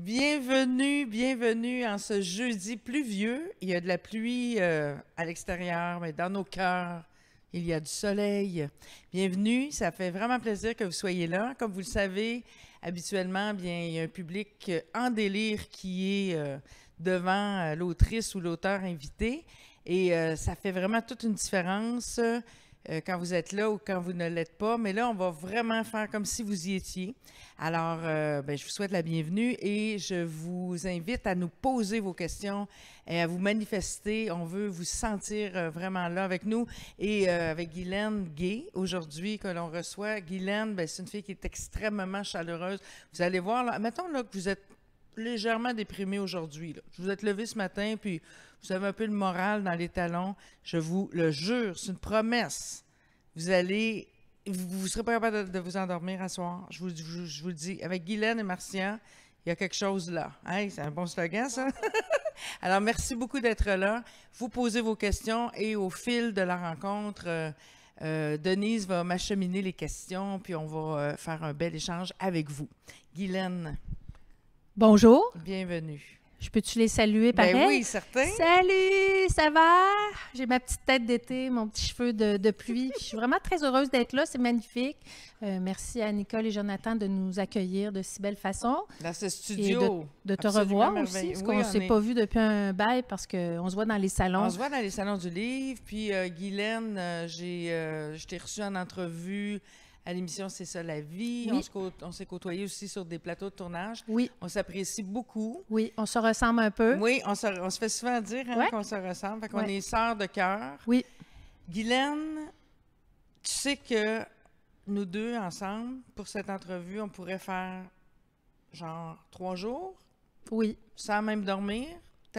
Bienvenue, bienvenue en ce jeudi pluvieux. Il y a de la pluie euh, à l'extérieur, mais dans nos cœurs, il y a du soleil. Bienvenue, ça fait vraiment plaisir que vous soyez là. Comme vous le savez, habituellement, bien, il y a un public euh, en délire qui est euh, devant l'autrice ou l'auteur invité. Et ça fait vraiment toute une différence euh, quand vous êtes là ou quand vous ne l'êtes pas. Mais là, on va vraiment faire comme si vous y étiez. Alors, euh, ben, je vous souhaite la bienvenue et je vous invite à nous poser vos questions et à vous manifester. On veut vous sentir euh, vraiment là avec nous et avec Guylaine Gay aujourd'hui que l'on reçoit. Guylaine, ben, c'est une fille qui est extrêmement chaleureuse. Vous allez voir, là, mettons là, que vous êtes légèrement déprimé aujourd'hui. Je vous êtes levé ce matin, puis vous avez un peu le moral dans les talons. Je vous le jure, c'est une promesse. Vous allez, vous ne serez pas capable de, vous endormir à soir. Je vous, vous le dis. Avec Guylaine et Martian, il y a quelque chose là. c'est un bon slogan, ça? Alors, merci beaucoup d'être là. Vous posez vos questions et au fil de la rencontre, euh, euh, Denise va m'acheminer les questions, puis on va euh, faire un bel échange avec vous. Guylaine. Bonjour. Bienvenue. Je peux-tu les saluer ben pareil? Ben oui, certain. Salut, ça va? J'ai ma petite tête d'été, mon petit cheveu de, pluie. je suis vraiment très heureuse d'être là, c'est magnifique. Euh, merci à Nicole et Jonathan de nous accueillir de si belle façon. Dans ce studio. de, te revoir aussi, parce qu'on ne s'est pas vu depuis un bail, parce qu'on se voit dans les salons. On se voit dans les salons du livre. Puis, euh, Guylaine, euh, j'ai, je t'ai reçue en entrevue à l'émission C'est ça la vie. On s'est côtoyés aussi sur des plateaux de tournage. On s'apprécie beaucoup. Oui, on se ressemble un peu. Oui, on se, fait souvent dire hein, qu'on se ressemble. Fait qu'on est sœurs de cœur. Oui. Guylaine, tu sais que nous deux ensemble, pour cette entrevue, on pourrait faire genre trois jours. Oui. Sans même dormir.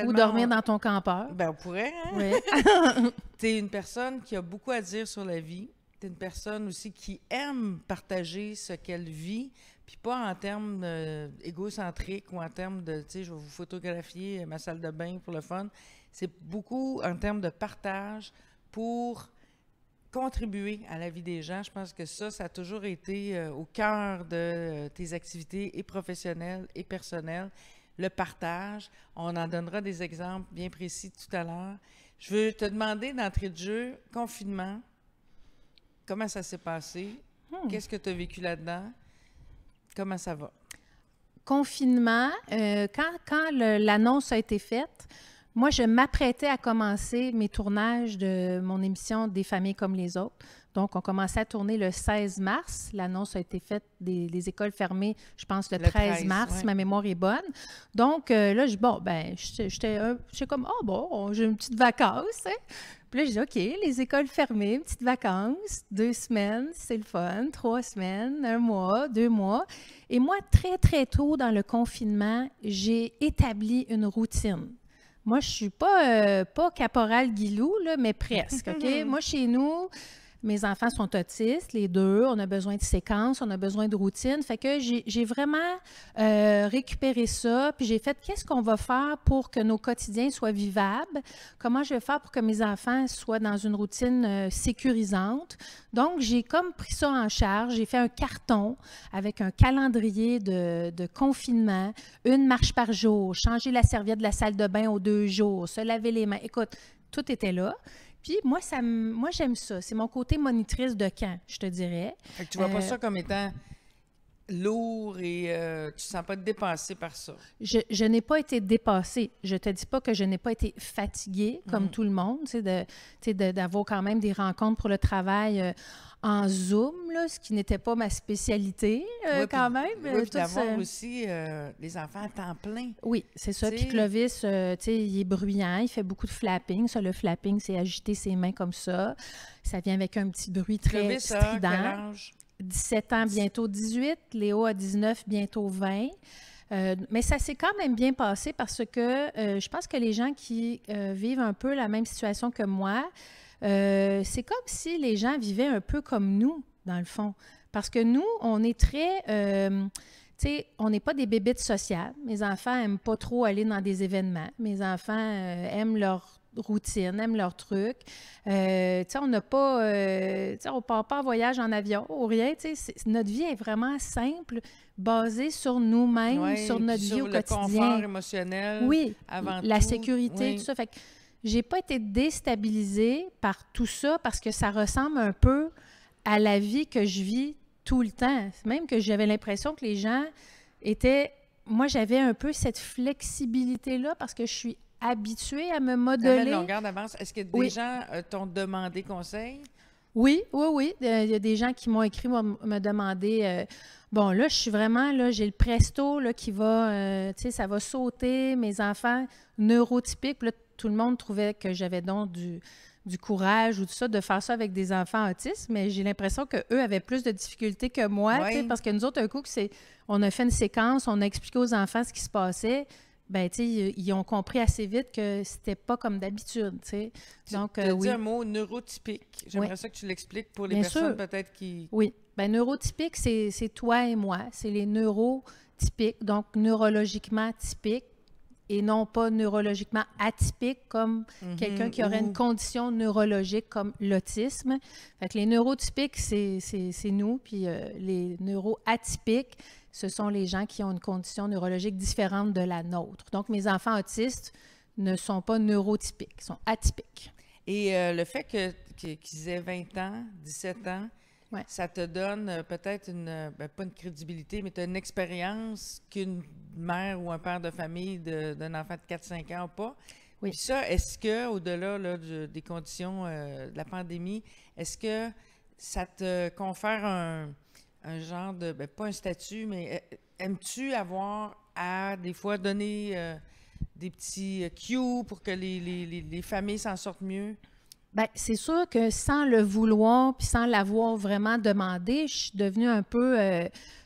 Ou dormir dans ton campeur. Ben, on pourrait, hein? tu es une personne qui a beaucoup à dire sur la vie c'est une personne aussi qui aime partager ce qu'elle vit, puis pas en termes euh, égocentriques ou en termes de, tu sais, je vais vous photographier ma salle de bain pour le fun. C'est beaucoup en termes de partage pour contribuer à la vie des gens. Je pense que ça, ça a toujours été euh, au cœur de euh, tes activités et professionnelles et personnelles. Le partage, on en donnera des exemples bien précis tout à l'heure. Je veux te demander d'entrée de jeu, confinement, Comment ça s'est passé? Hmm. Qu'est-ce que tu as vécu là-dedans? Comment ça va? Confinement, euh, quand l'annonce a été faite, moi, je m'apprêtais à commencer mes tournages de mon émission Des familles comme les autres. Donc, on commençait à tourner le 16 mars. L'annonce a été faite des, écoles fermées, je pense, le, 13, mars, ma mémoire est bonne. Donc, euh, là, je, bon, ben, j'étais comme, oh, bon, j'ai une petite vacance. Hein. Puis là, j'ai dit, OK, les écoles fermées, une petite vacances, deux semaines, c'est le fun, trois semaines, un mois, deux mois. Et moi, très, très tôt dans le confinement, j'ai établi une routine. Moi, je suis pas, euh, pas caporal Guilou, mais presque, OK? moi, chez nous, mes enfants sont autistes, les deux. On a besoin de séquences, on a besoin de routines. Fait que j'ai vraiment euh, récupéré ça. Puis j'ai fait qu'est-ce qu'on va faire pour que nos quotidiens soient vivables? Comment je vais faire pour que mes enfants soient dans une routine euh, sécurisante? Donc, j'ai comme pris ça en charge. J'ai fait un carton avec un calendrier de, de confinement, une marche par jour, changer la serviette de la salle de bain aux deux jours, se laver les mains. Écoute, tout était là moi, ça, moi j'aime ça. C'est mon côté monitrice de camp, je te dirais. Fait que tu vois pas euh, ça comme étant lourd et euh, tu ne sens pas dépassé par ça. Je, n'ai pas été dépassée. Je te dis pas que je n'ai pas été fatiguée comme mm. tout le monde, d'avoir quand même des rencontres pour le travail euh, en Zoom, là, ce qui n'était pas ma spécialité euh, quand même. Oui, puis d'avoir aussi les enfants à temps plein. Oui, c'est ça. Puis Clovis, il est bruyant, il fait beaucoup de flapping. Ça, le flapping, c'est agiter ses mains comme ça. Ça vient avec un petit bruit très hein, strident. 17 ans, bientôt 18. Léo a 19, bientôt 20. Euh, mais ça s'est quand même bien passé parce que euh, je pense que les gens qui euh, vivent un peu la même situation que moi, c'est comme si les gens vivaient un peu comme nous, dans le fond. Parce que nous, on est très... tu sais, on n'est pas des bébites sociales. Mes enfants n'aiment pas trop aller dans des événements. Mes enfants aiment leur routine, aiment leur truc. Euh, on n'a pas, euh, on part pas en voyage en avion ou rien. Notre vie est vraiment simple, basée sur nous-mêmes, sur notre vie au quotidien. confort Oui, la sécurité, tout ça. Fait que j'ai pas été déstabilisée par tout ça parce que ça ressemble un peu à la vie que je vis tout le temps. Même que j'avais l'impression que les gens étaient moi, j'avais un peu cette flexibilité-là parce que je suis habituée à me modeler. Est-ce que des gens euh, t'ont demandé conseil? Oui, oui, oui. Euh, il y a des gens qui m'ont écrit, me demander euh, Bon, là, je suis vraiment, là, j'ai le presto là, qui va, tu sais, ça va sauter, mes enfants neurotypiques. tout le monde trouvait que j'avais donc du, courage ou tout ça de faire ça avec des enfants autistes, mais j'ai l'impression qu'eux avaient plus de difficultés que moi, parce que nous autres, un coup, on a fait une séquence, on a expliqué aux enfants ce qui se passait ben, tu ils ont compris assez vite que c'était pas comme d'habitude, tu sais. Donc, tu as euh, un mot neurotypique. J'aimerais ça que tu l'expliques pour les personnes peut-être qui... Oui. Ben, neurotypique, c'est toi et moi. C'est les neurotypiques, donc neurologiquement typiques et non pas neurologiquement atypique comme mhm, quelqu'un qui aurait une condition neurologique comme l'autisme. Fait que les neurotypiques, c'est nous, puis euh, les neuroatypiques, ce sont les gens qui ont une condition neurologique différente de la nôtre. Donc, mes enfants autistes ne sont pas neurotypiques, sont atypiques. Et euh, le fait que, qu'ils aient 20 ans, 17 ans, ça te donne euh, peut-être une, euh, ben, pas une crédibilité, mais tu as une expérience qu'une mère ou un père de famille d'un enfant de 4-5 ans n'a pas. Oui. ça, est-ce que, au-delà des conditions de la pandémie, est-ce que ça te confère un, un genre de, ben, pas un statut, mais euh, aimes-tu avoir à des fois donner euh, des petits euh, cues pour que les, familles s'en sortent mieux? Bien, c'est sûr que sans le vouloir puis sans l'avoir vraiment demandé, je suis devenue un peu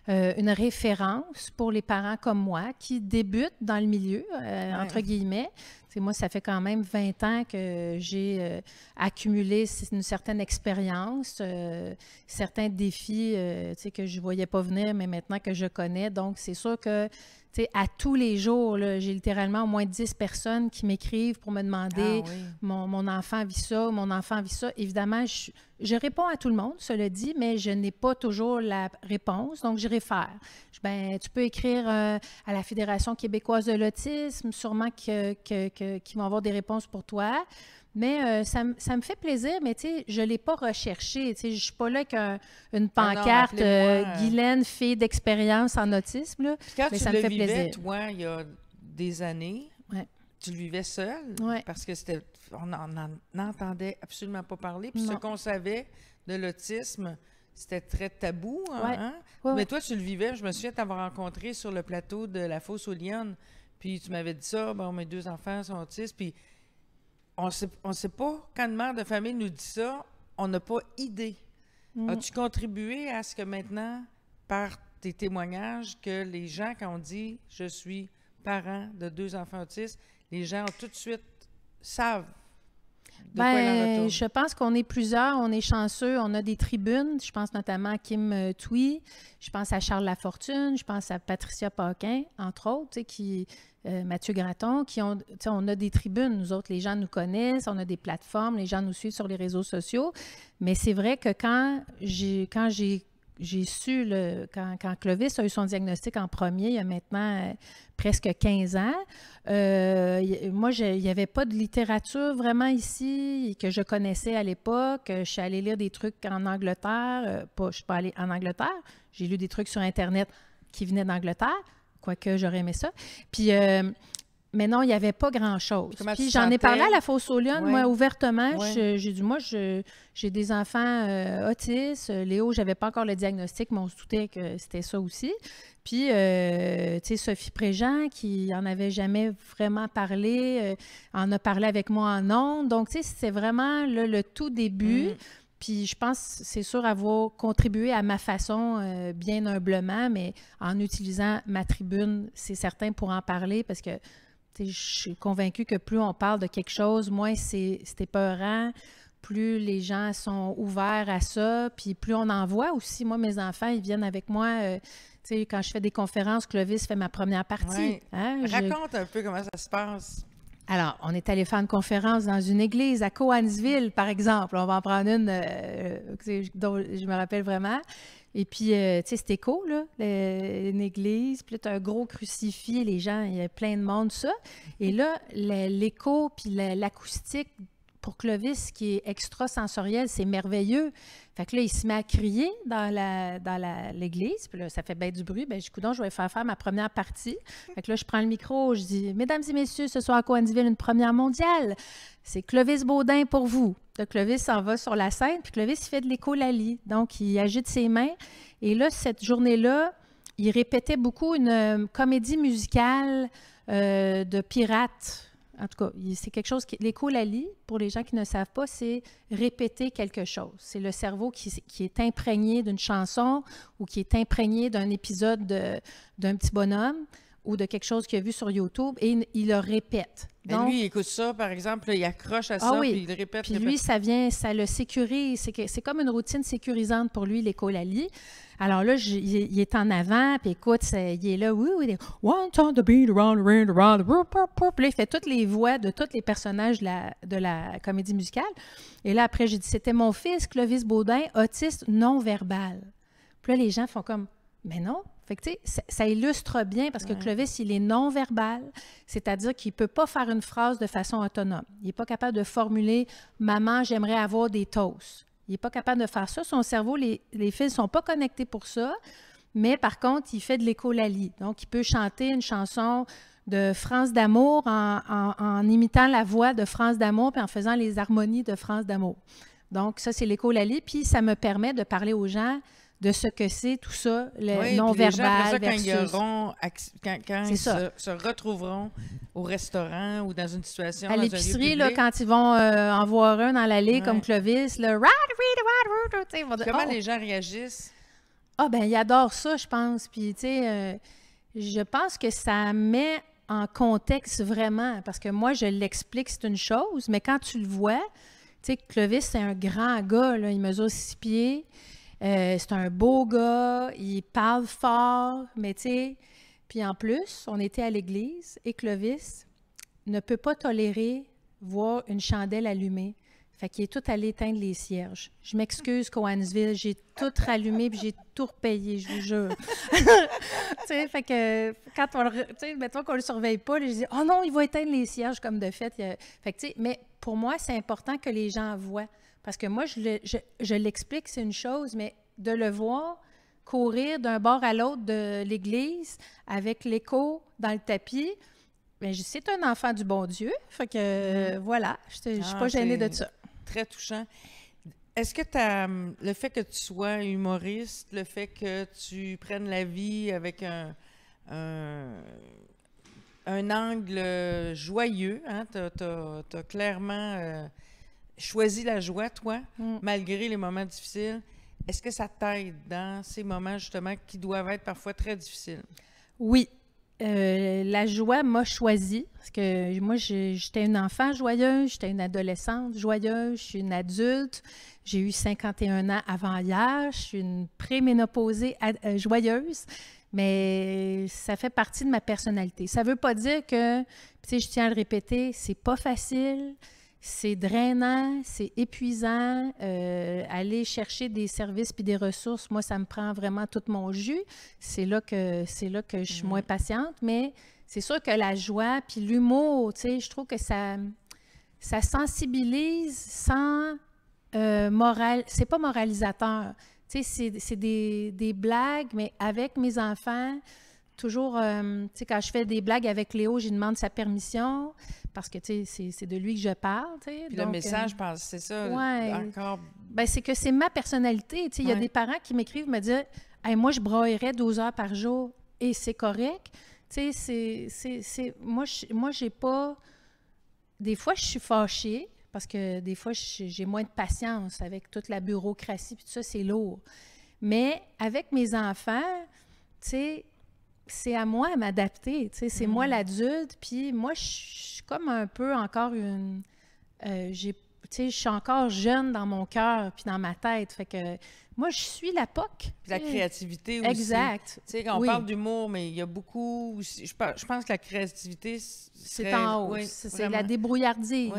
une référence pour les parents comme moi qui débutent dans le milieu, entre guillemets moi, ça fait quand même 20 ans que j'ai euh, accumulé une certaine expérience, euh, certains défis euh, que je ne voyais pas venir, mais maintenant que je connais. Donc, c'est sûr que à tous les jours, j'ai littéralement au moins 10 personnes qui m'écrivent pour me demander ah mon, enfant vit ça, mon enfant vit ça. Évidemment, je, réponds à tout le monde, cela dit, mais je n'ai pas toujours la réponse, donc je réfère. Ben, tu peux écrire euh, à la Fédération québécoise de l'autisme, sûrement qu'ils que, que, vont avoir des réponses pour toi. Mais euh, ça, me fait plaisir, mais tu sais, je ne l'ai pas recherché. Tu je ne suis pas là avec une ah pancarte euh, Guylaine, fille d'expérience en autisme. Là. Quand mais ça me fait vivais, plaisir. toi, il y a des années, tu le vivais seul parce que c'était on n'entendait absolument pas parler. Puis ce qu'on savait de l'autisme, c'était très tabou. Hein, hein? Mais toi, tu le vivais. Je me souviens t'avoir rencontré sur le plateau de la Fosse aux Puis tu m'avais dit ça, bon, mes deux enfants sont autistes. Puis on sait, ne sait pas, quand une mère de famille nous dit ça, on n'a pas idée. Mm. As-tu contribué à ce que maintenant, par tes témoignages, que les gens, quand on dit je suis parent de deux enfants autistes, les gens tout de suite savent ben, je pense qu'on est plusieurs, on est chanceux, on a des tribunes. Je pense notamment à Kim euh, Thuy, je pense à Charles Lafortune, je pense à Patricia Paquin, entre autres, qui euh, Mathieu Gratton, qui ont, on a des tribunes, nous autres, les gens nous connaissent, on a des plateformes, les gens nous suivent sur les réseaux sociaux. Mais c'est vrai que quand j'ai, quand j'ai, su, le, quand, quand, Clovis a eu son diagnostic en premier, il y a maintenant euh, presque 15 ans, euh, moi, il n'y avait pas de littérature vraiment ici que je connaissais à l'époque. Je suis allée lire des trucs en Angleterre, pas, je ne suis pas allée en Angleterre, j'ai lu des trucs sur Internet qui venaient d'Angleterre, quoique j'aurais aimé ça. Puis, euh, mais non, il n'y avait pas grand-chose. Puis j'en ai parlé à la fosse aux moi, ouvertement. J'ai dit, moi, j'ai des enfants euh, autistes. Léo, j'avais pas encore le diagnostic, mais on se doutait que c'était ça aussi. Puis, euh, tu sais, Sophie Préjean, qui en avait jamais vraiment parlé, en a parlé avec moi en ondes. Donc, tu sais, c'est vraiment le tout début. Mm. Puis je pense, c'est sûr, avoir contribué à ma façon, euh, bien humblement, mais en utilisant ma tribune, c'est certain, pour en parler, parce que je suis convaincue que plus on parle de quelque chose, moins c'est épeurant, plus les gens sont ouverts à ça, puis plus on en voit aussi. Moi, mes enfants, ils viennent avec moi. Euh, quand je fais des conférences, Clovis fait ma première partie. Hein, Raconte un peu comment ça se passe. Alors, on est allé faire une conférence dans une église à Coansville, par exemple. On va en prendre une euh, euh, dont je me rappelle vraiment. Et puis, euh, tu sais, c'était cool, là, une église, puis un gros crucifix, les gens, il y a plein de monde, ça. Et là, l'écho, puis l'acoustique pour Clovis, qui est extrasensoriel, c'est merveilleux. Fait il se met à crier dans la dans l'église. puis là, ça fait bien du bruit. Ben, je donc, je vais faire faire ma première partie. Fait là, je prends le micro, je dis Mesdames et messieurs, ce soir à Coindiville, une première mondiale. C'est Clovis Baudin pour vous. Donc, Clovis en va sur la scène, puis Clovis, fait de l'écolalie. Donc, il agite ses mains. Et là, cette journée-là, il répétait beaucoup une euh, comédie musicale euh, de pirates en tout cas, c'est quelque chose qui. L'écholalie, pour les gens qui ne savent pas, c'est répéter quelque chose. C'est le cerveau qui est imprégné d'une chanson ou qui est imprégné d'un épisode d'un petit bonhomme ou de quelque chose qu'il a vu sur YouTube et il le répète. Ben Donc, lui, il écoute ça, par exemple, il accroche à ah ça, puis il le répète. Puis lui, ça vient, ça le sécurise. C'est comme une routine sécurisante pour lui, l'écolalie. Alors là, il, est en avant, puis écoute, il est là, oui, oui, One time around, around, around, Puis là, il fait toutes les voix de tous les personnages de la, de la comédie musicale. Et là, après, j'ai dit, c'était mon fils, Clovis Baudin, autiste non-verbal. Puis là, les gens font comme, mais non, ça, illustre bien parce que Clovis, il est non-verbal, c'est-à-dire qu'il ne peut pas faire une phrase de façon autonome. Il n'est pas capable de formuler Maman, j'aimerais avoir des toasts. Il n'est pas capable de faire ça. Son cerveau, les, fils ne sont pas connectés pour ça. Mais par contre, il fait de l'écholalie. Donc, il peut chanter une chanson de France d'amour en, imitant la voix de France d'amour puis en faisant les harmonies de France d'amour. Donc, ça, c'est l'écholalie. Puis, ça me permet de parler aux gens de ce que c'est tout ça, le non-verbal. Quand, quand, ils se, retrouveront au restaurant ou dans une situation. À l'épicerie, quand ils vont euh, en voir un dans l'allée comme Clovis, le Comment oh! les gens réagissent? Ah, ben ils adorent ça, je pense. Puis, tu sais, euh, je pense que ça met en contexte vraiment, parce que moi, je l'explique, c'est une chose, mais quand tu le vois, tu sais, Clovis, c'est un grand gars, là, il mesure six pieds. Euh, c'est un beau gars, il parle fort, mais tu sais. Puis en plus, on était à l'église et Clovis ne peut pas tolérer voir une chandelle allumée. Fait qu'il est tout allé éteindre les cierges. Je m'excuse, Coansville, j'ai tout rallumé puis j'ai tout repayé, je vous jure. tu sais, fait que quand on le, mettons qu'on le surveille pas, je dis, oh non, il va éteindre les cierges comme de fait. Fait que, tu sais, mais pour moi, c'est important que les gens voient. Parce que moi, je, l'explique, c'est une chose, mais de le voir courir d'un bord à l'autre de l'église avec l'écho dans le tapis, ben, c'est un enfant du bon Dieu. Fait que mm-hmm. voilà, je ne suis ah, pas gênée de ça. Très touchant. Est-ce que le fait que tu sois humoriste, le fait que tu prennes la vie avec un, un, angle joyeux, hein, tu as, clairement euh, choisis la joie, toi, mm. malgré les moments difficiles. Est-ce que ça t'aide dans ces moments, justement, qui doivent être parfois très difficiles? Oui. Euh, la joie m'a choisi. Parce que moi, j'étais une enfant joyeuse, j'étais une adolescente joyeuse, je suis une adulte. J'ai eu 51 ans avant l'âge. Je suis une préménopausée euh, joyeuse mais ça fait partie de ma personnalité. Ça ne veut pas dire que, tu sais, je tiens à le répéter, c'est pas facile, c'est drainant, c'est épuisant. Euh, aller chercher des services puis des ressources, moi, ça me prend vraiment tout mon jus. C'est là que c'est là que je suis moins mm. patiente, mais c'est sûr que la joie puis l'humour, tu sais, je trouve que ça ça sensibilise sans euh, moral. C'est pas moralisateur. Tu sais, c'est des, des blagues, mais avec mes enfants toujours, euh, tu sais, quand je fais des blagues avec Léo, je demande sa permission parce que, tu sais, c'est de lui que je parle, Puis le message, euh, c'est ça, ouais, ben, c'est que c'est ma personnalité, tu sais. Il y a des parents qui m'écrivent, me disent moi, je broyerais 12 heures par jour et c'est correct ». Tu sais, c'est... Moi, moi, j'ai pas... Des fois, je suis fâchée parce que des fois, j'ai moins de patience avec toute la bureaucratie, puis tout ça, c'est lourd. Mais avec mes enfants, tu sais, c'est à moi à m'adapter. C'est moi mm. l'adulte, puis moi, je suis comme un peu encore une. Euh, j'ai je suis encore jeune dans mon cœur puis dans ma tête. Fait que moi, je suis la POC. La créativité aussi. Exact. on parle d'humour, mais il y a beaucoup. Je, pense que la créativité. C'est en hausse. c'est la débrouillardise,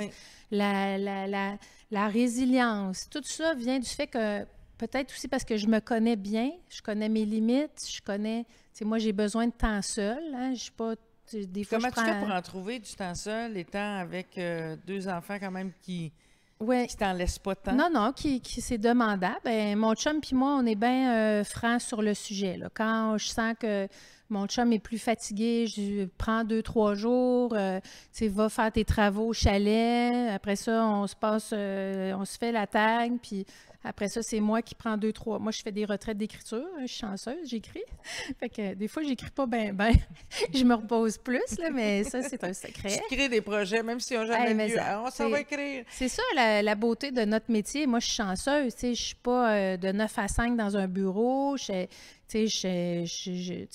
la, la résilience. Tout ça vient du fait que Peut-être aussi parce que je me connais bien, je connais mes limites, je connais. Tu moi, j'ai besoin de temps seul. Hein, je suis pas. Des fois, Comment tu fais pour en trouver du temps seul, étant avec euh, deux enfants quand même qui. Ouais. Qui t'en laissent pas tant. Non, non, qui, qui c'est demandable. Ben, mon chum et moi, on est bien euh, francs sur le sujet. Là. Quand je sens que mon chum est plus fatigué, je prends deux, trois jours, euh, tu va faire tes travaux au chalet. Après ça, on se passe, on se fait la tag, puis après ça, c'est moi qui prends deux, trois. Moi, je fais des retraites d'écriture. Hein, je suis chanceuse, j'écris. fait que euh, des fois, j'écris pas bien, ben. je me repose plus, là, mais ça, c'est un secret. Tu crées des projets, même si on jamais vu, on ah, va écrire. C'est ça, la, beauté de notre métier. Moi, je suis chanceuse. Je suis pas euh, de 9 à 5 dans un bureau.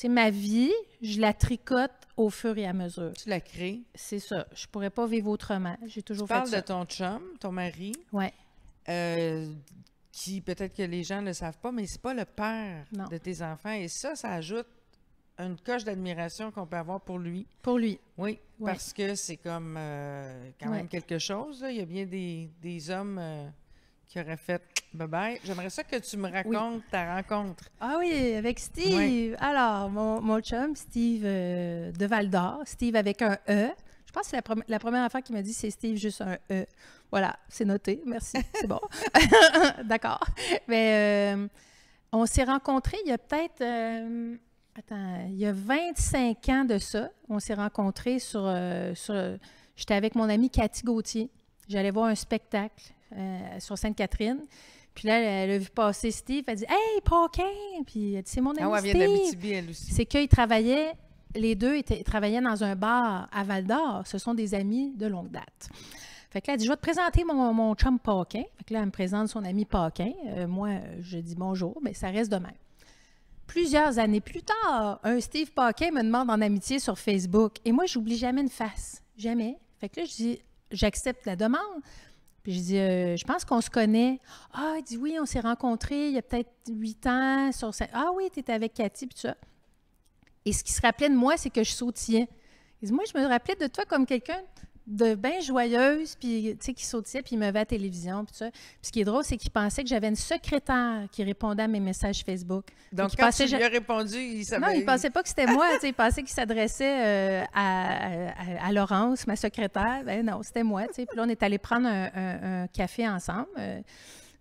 ma vie, je la tricote au fur et à mesure. Tu la crées. C'est ça. Je pourrais pas vivre autrement. J'ai toujours tu parles de ton chum, ton mari. Oui. Euh, qui peut-être que les gens ne le savent pas, mais c'est pas le père de tes enfants. Et ça, ça ajoute une coche d'admiration qu'on peut avoir pour lui. Pour lui. Oui, parce que c'est comme euh, quand même quelque chose. Il y a bien des, hommes euh, qui auraient fait bye-bye. J'aimerais ça que tu me racontes ta rencontre. Ah oui, avec Steve. Alors, mon, mon, chum, Steve euh, de Val Steve avec un E. Je pense que la, la première affaire qui m'a dit, c'est Steve, juste un E. Voilà, c'est noté. Merci. C'est bon. D'accord. Mais euh, on s'est rencontrés il y a peut-être. Euh, attends, il y a 25 ans de ça. On s'est rencontrés euh, sur. J'étais avec mon amie Cathy Gauthier. J'allais voir un spectacle sur Sainte-Catherine. Puis là, elle a vu passer Steve. Elle a dit Hey, Paquin Puis elle dit C'est mon ah ami. Ah ouais, aussi. C'est qu'ils travaillaient les deux étaient, travaillaient dans un bar à Val d'Or. Ce sont des amis de longue date. Fait que là, elle dit, je vais te présenter mon, mon chum Paquin. Fait que là, elle me présente son ami Paquin. Euh, moi, je dis bonjour, mais ça reste de même. Plusieurs années plus tard, un Steve Paquin me demande en amitié sur Facebook. Et moi, je j'oublie jamais une face. Jamais. Fait que là, je dis, j'accepte la demande. Puis je dis, euh, je pense qu'on se connaît. Ah, il dit, oui, on s'est rencontrés il y a peut-être huit ans. Sur... Ah oui, tu étais avec Cathy, puis tout ça. Et ce qui se rappelait de moi, c'est que je sautillais. Il dit, moi, je me rappelais de toi comme quelqu'un de bien joyeuse, puis tu sais, qui sautait puis il me va à la télévision, puis ça. ce qui est drôle, c'est qu'il pensait que j'avais une secrétaire qui répondait à mes messages Facebook. Donc, quand il pensait, tu lui répondu, il savait... Non, il pensait pas que c'était moi, tu sais, il pensait qu'il s'adressait euh, à, à, Laurence, ma secrétaire. Ben non, c'était moi, tu sais. Puis là, on est allé prendre un, café ensemble. Euh.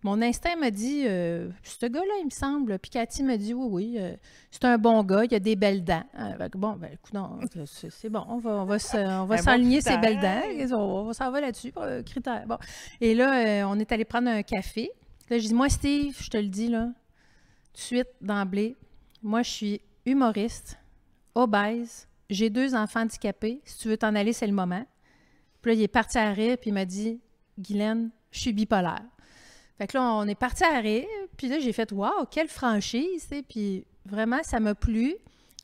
Mon instinct m'a dit, euh, ce gars-là, il me semble. Puis Cathy m'a dit, oui, oui, euh, c'est un bon gars, il a des belles dents. Ah, ben, bon, ben, écoute, c'est bon, on va, s'aligner ses belles dents. On, s'en va là-dessus, euh, critère. Et là, on est allé prendre un café. Là, je dis, moi, Steve, je te le dis, là, tout de suite, d'emblée, moi, je suis humoriste, obèse, j'ai deux enfants handicapés. Si tu veux t'en aller, c'est le moment. Puis là, il est parti à rire, puis il m'a dit, Guylaine, je suis bipolaire. Fait que là, on est parti à Ré, puis là, j'ai fait Waouh, quelle franchise! Et puis vraiment, ça m'a plu.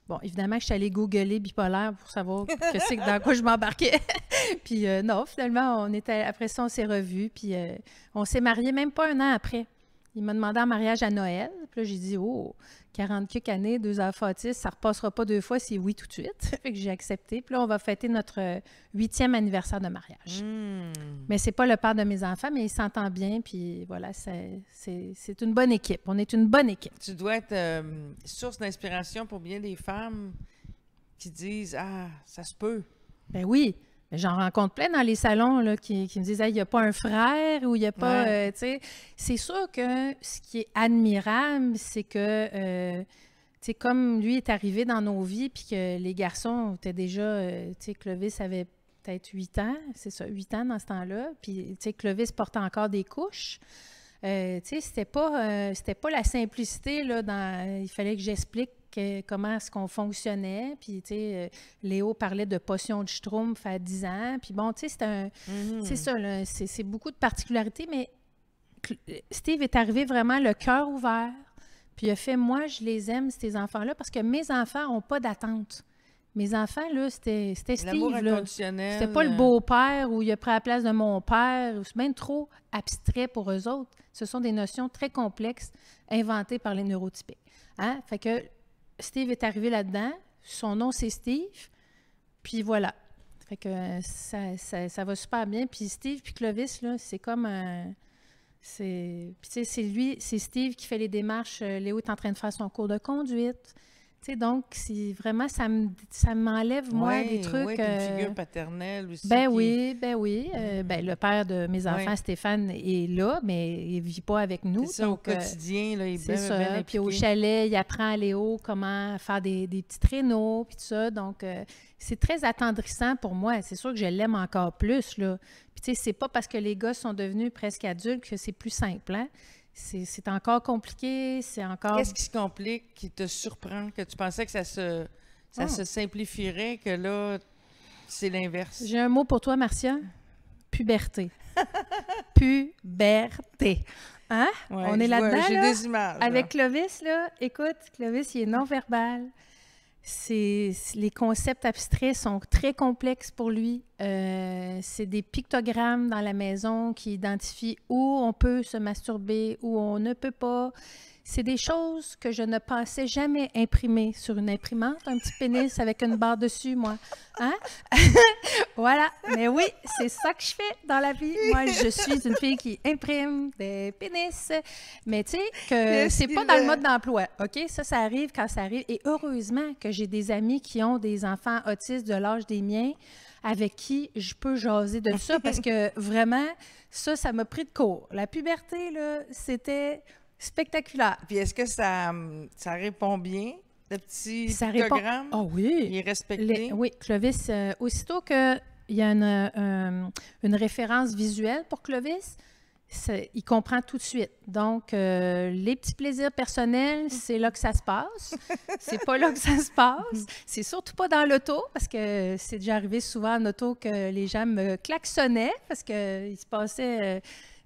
Bon, évidemment, je suis allée googler bipolaire pour savoir que c'est dans quoi je m'embarquais. puis euh, non, finalement, on était, après ça, on s'est revus, puis euh, on s'est mariés même pas un an après. Il m'a demandé en mariage à Noël. Puis là, j'ai dit, oh, 40 années, deux afatistes, ça repassera pas deux fois, c'est oui tout de suite. que j'ai accepté. Puis là, on va fêter notre euh, huitième anniversaire de mariage. Mais mmh. Mais c'est pas le père de mes enfants, mais il s'entend bien. Puis voilà, c'est une bonne équipe. On est une bonne équipe. Tu dois être euh, source d'inspiration pour bien des femmes qui disent Ah, ça se peut. Ben oui. J'en rencontre plein dans les salons qui, me disent il n'y a pas un frère ou il n'y a pas. Euh, c'est sûr que ce qui est admirable, c'est que, euh, comme lui est arrivé dans nos vies, puis que les garçons étaient déjà. Euh, Clovis avait peut-être 8 ans, c'est ça, 8 ans dans ce temps-là. Puis Clovis portait encore des couches. sais, c'était pas, pas la simplicité là, dans, il fallait que j'explique comment est-ce qu'on fonctionnait. Euh, Léo parlait de potions de schtroumpf fait 10 ans. Puis bon, tu sais, c'est un... Mhm. C'est ça, c'est beaucoup de particularités, mais euh, Steve est arrivé vraiment le cœur ouvert. Puis il a fait, moi, je les aime, ces enfants-là, parce que mes enfants n'ont pas d'attente. Mes enfants, là, c'était Steve. C'était pas le euh. beau-père où il a pris la place de mon père. C'est même trop abstrait pour eux autres. Ce sont des notions très complexes inventées par les neurotypés. Hein? Fait que Steve est arrivé là-dedans. Son nom, c'est Steve. Puis voilà. Fait que euh, ça, va super bien. Puis Steve, puis Clovis, là, c'est comme un. Euh, c'est, c'est lui, c'est Steve qui fait les démarches. Euh, Léo est en train de faire son cours de conduite donc, si vraiment ça m'enlève moi des trucs. une euh, figure paternelle aussi. Ben oui, ben oui. Euh, mm. ben, le père de mes enfants, Stéphane, est là, mais il ne vit pas avec nous. C'est au euh, quotidien, là, il est bien, ça. puis au chalet, il apprend à Léo comment faire des, petits traîneaux, puis tout ça. Donc, c'est très attendrissant pour moi. C'est sûr que je l'aime encore plus, là. Puis tu sais, c'est pas parce que les gars sont devenus presque adultes que c'est plus simple, hein? c'est encore compliqué, c'est encore... Qu'est-ce qui se complique, qui te surprend, que tu pensais que ça se, ça ah. se simplifierait, que là, c'est l'inverse? J'ai un mot pour toi, Marcia. Puberté. Puberté. Hein? On est là-dedans. J'ai des images. Avec Clovis, là, écoute, Clovis, il est non-verbal les concepts abstraits sont très complexes pour lui. Euh, c'est des pictogrammes dans la maison qui identifient où on peut se masturber, où on ne peut pas. C'est des choses que je ne pensais jamais imprimer sur une imprimante, un petit pénis avec une barre dessus, moi. Hein? voilà. Mais oui, c'est ça que je fais dans la vie. Moi, je suis une fille qui imprime des pénis. Mais tu sais que c'est pas dans le mode d'emploi. OK? Ça, ça arrive quand ça arrive. Et heureusement que j'ai des amis qui ont des enfants autistes de l'âge des miens avec qui je peux jaser de ça parce que vraiment, ça, ça m'a pris de court. La puberté, là, c'était Spectaculaire. Puis est-ce que ça, hum, ça répond bien? Le petit ça Ah oui. Il est respecté? Oui, Clovis, euh, aussitôt qu'il y a euh, une, référence visuelle pour Clovis, il comprend tout de suite. Donc, euh, les petits plaisirs personnels, c'est là que ça se passe. C'est pas là que ça se passe. C'est surtout pas dans l'auto, parce que c'est déjà arrivé souvent en auto que les gens me klaxonnaient, parce qu'il se passait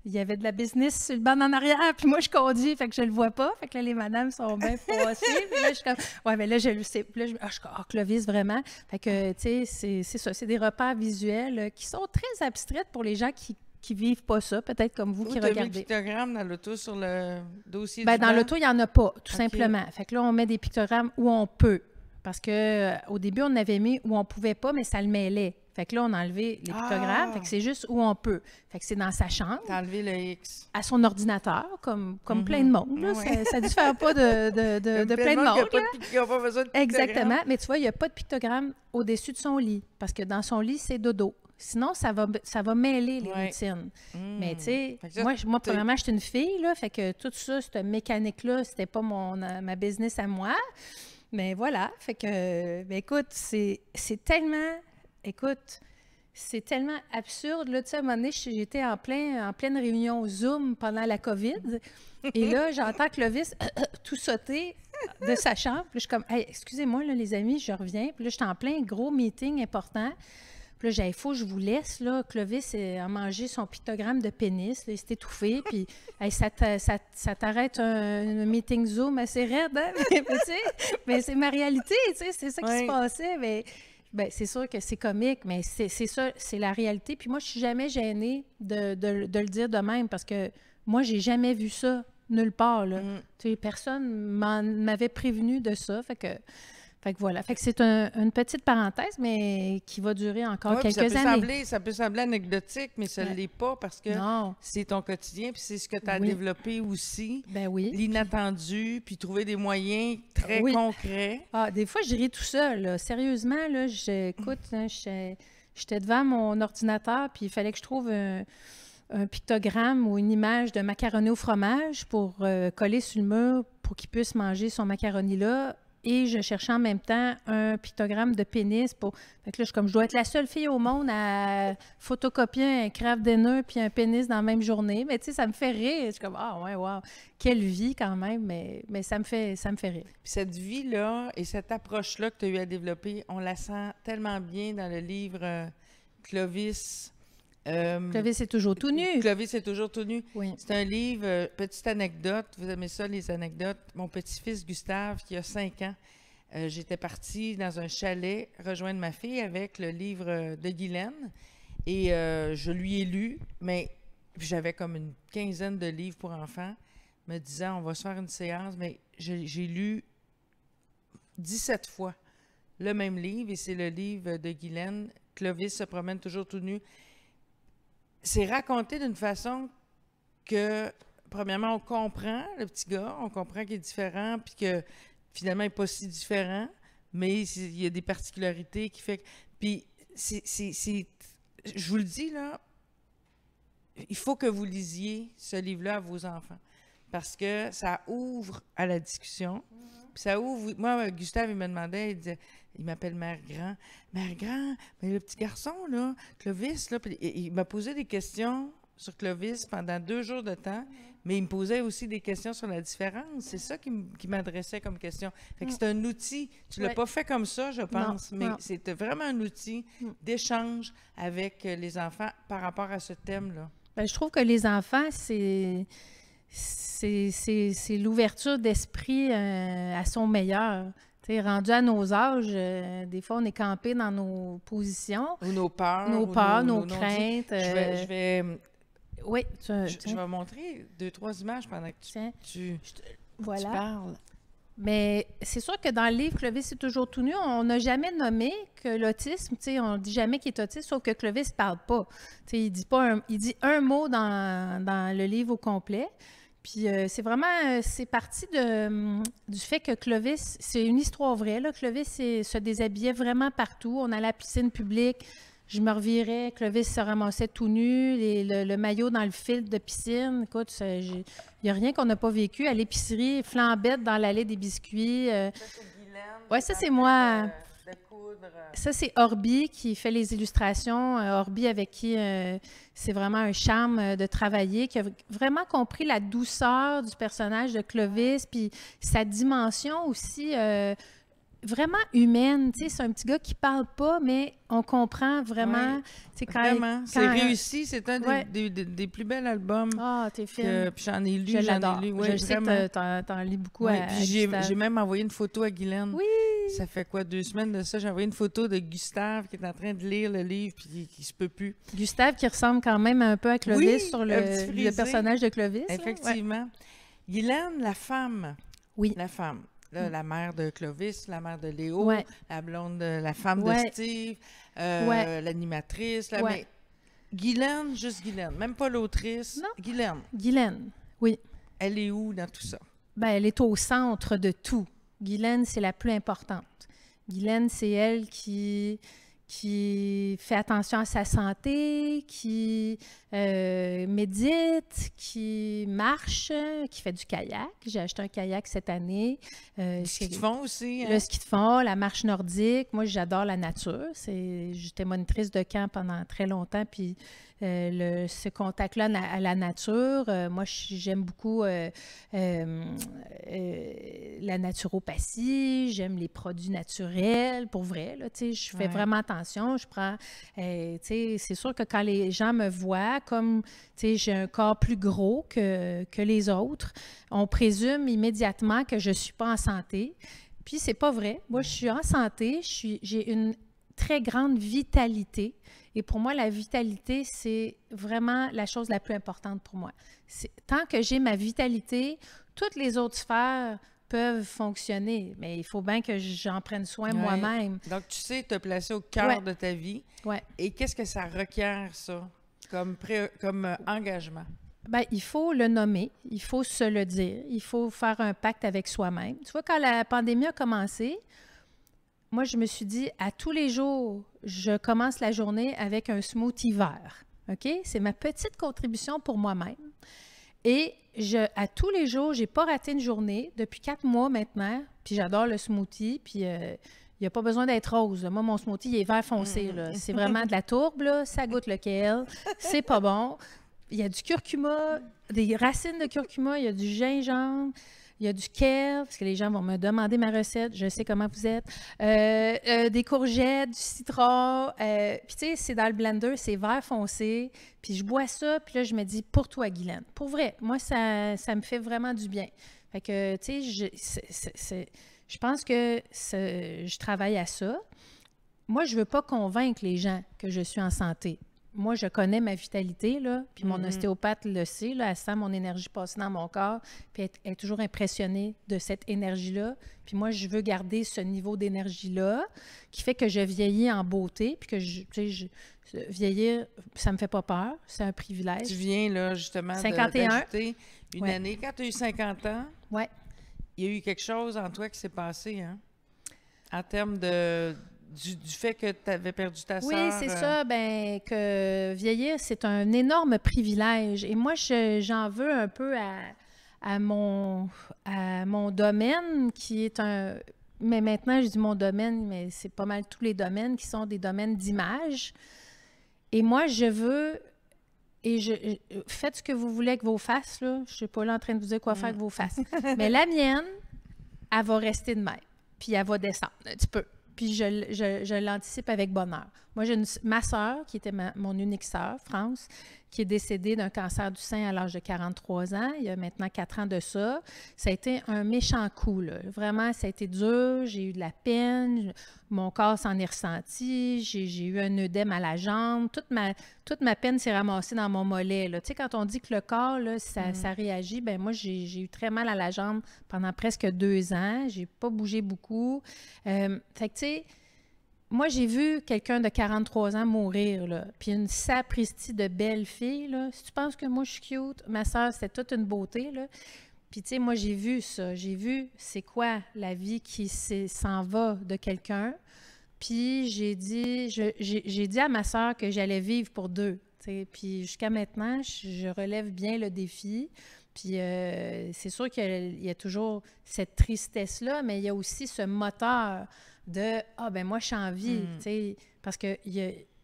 il y avait de la business sur le banc en arrière, puis moi, je conduis, fait que je le vois pas. Fait que là, les madames sont bien froissées. puis là, je suis comme, ouais, mais là, je le sais. je, ah, je oh, Clovis, vraiment. Fait que, tu sais, c'est ça. C'est des repères visuels euh, qui sont très abstraites pour les gens qui qui vivent pas ça, peut-être comme vous qui regardez. Mis le pictogramme dans l'auto sur le dossier ben, du Dans l'auto, il n'y en a pas, tout simplement. Fait que là, on met des pictogrammes où on peut. Parce qu'au euh, début, on avait mis où on pouvait pas, mais ça le mêlait. Fait que là, on a enlevé les ah! pictogrammes. Fait que c'est juste où on peut. Fait que c'est dans sa chambre. T'as enlevé le X. À son ordinateur, comme, comme plein mhm. de monde. Ça, ne diffère pas de, plein de monde. Il pas besoin Exactement. Mais tu vois, il n'y a pas de pictogramme au-dessus de son lit. Parce que dans son lit, c'est dodo. Sinon, ça va, ça va mêler les routines. Hmm. Mais tu sais, moi, moi premièrement, je suis une fille, là, fait que tout ça, cette mécanique-là, c'était pas mon, euh, ma business à moi. Mais voilà, fait que, ben, écoute, c'est tellement écoute, c'est tellement absurde. Là, tu un moment donné, j'étais en, plein, en pleine réunion Zoom pendant la COVID. Et là, j'entends Clovis tout sauter de sa chambre. Puis je suis comme, excusez-moi, les amis, je reviens. Puis là, j'étais en plein gros meeting important. Puis là, j'ai faut je vous laisse. Là. Clovis euh, a mangé son pictogramme de pénis. il s'est étouffé. Puis ça, t'arrête un, meeting Zoom assez raide. Hein? mais, c'est ma réalité. C'est ça qui s'est se passait. Mais ben, c'est sûr que c'est comique, mais c'est ça, c'est la réalité. Puis moi, je suis jamais gênée de, le dire de même parce que moi, j'ai jamais vu ça nulle part. Là. ne mm. Personne m'avait prévenu de ça. Fait que fait que voilà. Fait que c'est une petite parenthèse, mais qui va durer encore quelques ça années. ça peut sembler anecdotique, mais ça ne euh, l'est pas parce que c'est ton quotidien, puis c'est ce que tu as développé aussi. Ben oui. L'inattendu, puis trouver des moyens très concrets. Ah, des fois, je dirais tout seul. Sérieusement, là, j'écoute, hein, j'étais devant mon ordinateur, puis il fallait que je trouve un pictogramme ou une image de macaroni au fromage pour euh, coller sur le mur pour qu'il puisse manger son macaroni là et je cherchais en même temps un pictogramme de pénis pour. Fait là, je, comme je dois être la seule fille au monde à photocopier un craft dinner puis un pénis dans la même journée. Mais tu sais, ça me fait rire. Je suis comme Ah ouais, wow. Quelle vie quand même, mais, mais ça me fait ça me fait rire. cette vie-là et cette approche-là que tu as eu à développer, on la sent tellement bien dans le livre euh, Clovis euh, « Clovis est c'est toujours tout nu. Clovis c'est toujours tout nu. C'est un livre, euh, petite anecdote, vous aimez ça, les anecdotes. Mon petit-fils Gustave, qui a 5 ans, euh, j'étais partie dans un chalet rejoindre ma fille avec le livre de Guylaine. Et je lui ai lu, mais j'avais comme une quinzaine de livres pour enfants, me disant, on va se faire une séance, mais j'ai lu 17 fois le même livre, et c'est le livre de Guylaine, Clovis se promène toujours tout nu c'est raconté d'une façon que, premièrement, on comprend le petit gars, on comprend qu'il est différent, puis que finalement, il n'est pas si différent, mais il y a des particularités qui fait. Puis, c'est. Je vous le dis, là, il faut que vous lisiez ce livre-là à vos enfants parce que ça ouvre à la discussion. Mm-hmm ça ouvre. Moi, Gustave, il me demandait, il disait, il m'appelle Mère Grand. Mère Grand, le petit garçon, là, Clovis, là, il, m'a posé des questions sur Clovis pendant deux jours de temps, mais il me posait aussi des questions sur la différence. C'est ça qui, m'adressait comme question. Mm. c'est un outil. Tu l'as pas fait comme ça, je pense, mais c'était vraiment un outil mm. d'échange avec les enfants par rapport à ce thème-là. Ben, je trouve que les enfants, c'est c'est l'ouverture d'esprit euh, à son meilleur. T'sais, rendu à nos âges, euh, des fois, on est campé dans nos positions. Ou nos peurs. Nos peurs, nos, craintes. Je vais, euh, Oui, je, vais montrer deux, trois images pendant que tu, tu, voilà. parles. Mais c'est sûr que dans le livre Clovis est toujours tout nu, on n'a jamais nommé que l'autisme, on dit jamais qu'il est autiste, sauf que Clovis ne parle pas. il dit pas un, il dit un mot dans, dans le livre au complet. Puis euh, c'est vraiment, euh, c'est parti de, hum, du fait que Clovis, c'est une histoire vraie, là. Clovis se déshabillait vraiment partout. On allait à la piscine publique, je me revirais, Clovis se ramassait tout nu, le, maillot dans le fil de piscine. Écoute, il n'y a rien qu'on n'a pas vécu. À l'épicerie, flambette dans l'allée des biscuits. Oui, euh. ça, c'est moi. Euh. Ça, c'est Orbi qui fait les illustrations. Euh, Orbi avec qui euh, c'est vraiment un charme de travailler, qui a vraiment compris la douceur du personnage de Clovis, puis sa dimension aussi vraiment humaine. c'est un petit gars qui parle pas, mais on comprend vraiment. c'est quand, vraiment. c'est réussi. C'est un des, plus belles albums. Ah, t'es j'en ai lu. j'en ai lu. je sais que t'en, lis beaucoup. j'ai, même envoyé une photo à Guylaine. Oui. Ça fait quoi, deux semaines de ça? J'ai envoyé une photo de Gustave qui est en train de lire le livre puis qui, se peut plus. Gustave qui ressemble quand même un peu à Clovis sur le, personnage de Clovis. Effectivement. Guylaine, la femme. Oui. La femme la mère de Clovis, la mère de Léo, la blonde, euh, la femme de Steve, euh, l'animatrice. La, mais Guylaine, juste Guylaine, même pas l'autrice. Non. Guylaine. Guylaine, oui. Elle est où dans tout ça? Ben, elle est au centre de tout. Guylaine, c'est la plus importante. Guylaine, c'est elle qui, qui fait attention à sa santé, qui euh, médite, qui marche, qui fait du kayak. J'ai acheté un kayak cette année. le euh, ski de fond aussi. Hein? Le ski de fond, la marche nordique. Moi, j'adore la nature. J'étais monitrice de camp pendant très longtemps, puis euh, ce contact-là à la nature. moi, j'aime beaucoup la naturopathie, j'aime les produits naturels, pour vrai. je fais vraiment attention. Je prends, c'est sûr que quand les gens me voient, tu comme j'ai un corps plus gros que, que les autres, on présume immédiatement que je ne suis pas en santé. Puis c'est pas vrai. Moi, je suis en santé, j'ai une très grande vitalité. Et pour moi, la vitalité, c'est vraiment la chose la plus importante pour moi. Tant que j'ai ma vitalité, toutes les autres sphères peuvent fonctionner, mais il faut bien que j'en prenne soin moi-même. Donc, tu sais te placer au cœur de ta vie. Ouais. Et qu'est-ce que ça requiert, ça? comme, euh, engagement? Ben, il faut le nommer, il faut se le dire, il faut faire un pacte avec soi-même. Tu vois, quand la pandémie a commencé, moi, je me suis dit, à tous les jours, je commence la journée avec un smoothie vert. OK? C'est ma petite contribution pour moi-même. Et je, à tous les jours, j'ai pas raté une journée depuis quatre mois maintenant. Puis j'adore le smoothie. Puis euh, il n'y a pas besoin d'être rose. Moi, mon smoothie, il est vert foncé. Mm, c'est vraiment de la tourbe, ça goûte le kale, c'est pas bon. Il y a du curcuma, des racines de curcuma, il y a du gingembre, il y a du kale, parce que les gens vont me demander ma recette, je sais comment vous êtes. Euh, euh, des courgettes, du citron. Euh, puis tu sais, c'est dans le blender, c'est vert foncé. Puis je bois ça, puis là, je me dis, pour toi, Guylaine. Pour vrai, moi, ça, ça me fait vraiment du bien. Fait que, tu sais, c'est je pense que je travaille à ça. Moi, je ne veux pas convaincre les gens que je suis en santé. Moi, je connais ma vitalité, là, puis mon mhm. ostéopathe le sait, là, elle sent mon énergie passer dans mon corps, puis elle, est toujours impressionnée de cette énergie-là. Puis moi, je veux garder ce niveau d'énergie-là qui fait que je vieillis en beauté, puis que je, je vieillir, ça me fait pas peur, c'est un privilège. Tu viens, là, justement, 51. une année quand tu as eu 50 ans. Ouais. Il y a eu quelque chose en toi qui s'est passé, hein? En termes de, du, fait que tu avais perdu ta soeur. Oui, c'est euh, ça. Ben, que vieillir, c'est un énorme privilège. Et moi, j'en veux un peu à, mon, à mon domaine qui est un. Mais maintenant, je dis mon domaine, mais c'est pas mal tous les domaines qui sont des domaines d'image. Et moi, je veux et je, euh, faites ce que vous voulez avec vos faces. Là. Je ne suis pas là en train de vous dire quoi faire avec vos mm. faces. Mais la mienne, elle va rester de même. Puis elle va descendre un petit peu. Puis je, l'anticipe avec bonheur. Moi, j'ai ma soeur, qui était mon unique soeur, France, qui est décédé d'un cancer du sein à l'âge de 43 ans, il y a maintenant 4 ans de ça. Ça a été un méchant coup, Vraiment, ça a été dur, j'ai eu de la peine, mon corps s'en est ressenti, j'ai eu un œdème à la jambe, toute ma, toute ma peine s'est ramassée dans mon mollet. Là. Tu sais, quand on dit que le corps, mm. ça, réagit, ben moi, j'ai eu très mal à la jambe pendant presque deux ans, j'ai pas bougé beaucoup. Euh, fait que, tu sais, moi, j'ai vu quelqu'un de 43 ans mourir, puis une sapristi de belle fille, Si tu penses que moi, je suis cute, ma soeur, c'est toute une beauté, là. Puis, tu sais, moi, j'ai vu ça. J'ai vu c'est quoi la vie qui s'en va de quelqu'un. Puis, j'ai dit, j'ai dit à ma soeur que j'allais vivre pour deux. Puis, jusqu'à maintenant, je relève bien le défi. Puis euh, c'est sûr qu'il y a toujours cette tristesse-là, mais il y a aussi ce moteur de Ah, ben moi, je suis en vie. Hmm. parce qu'il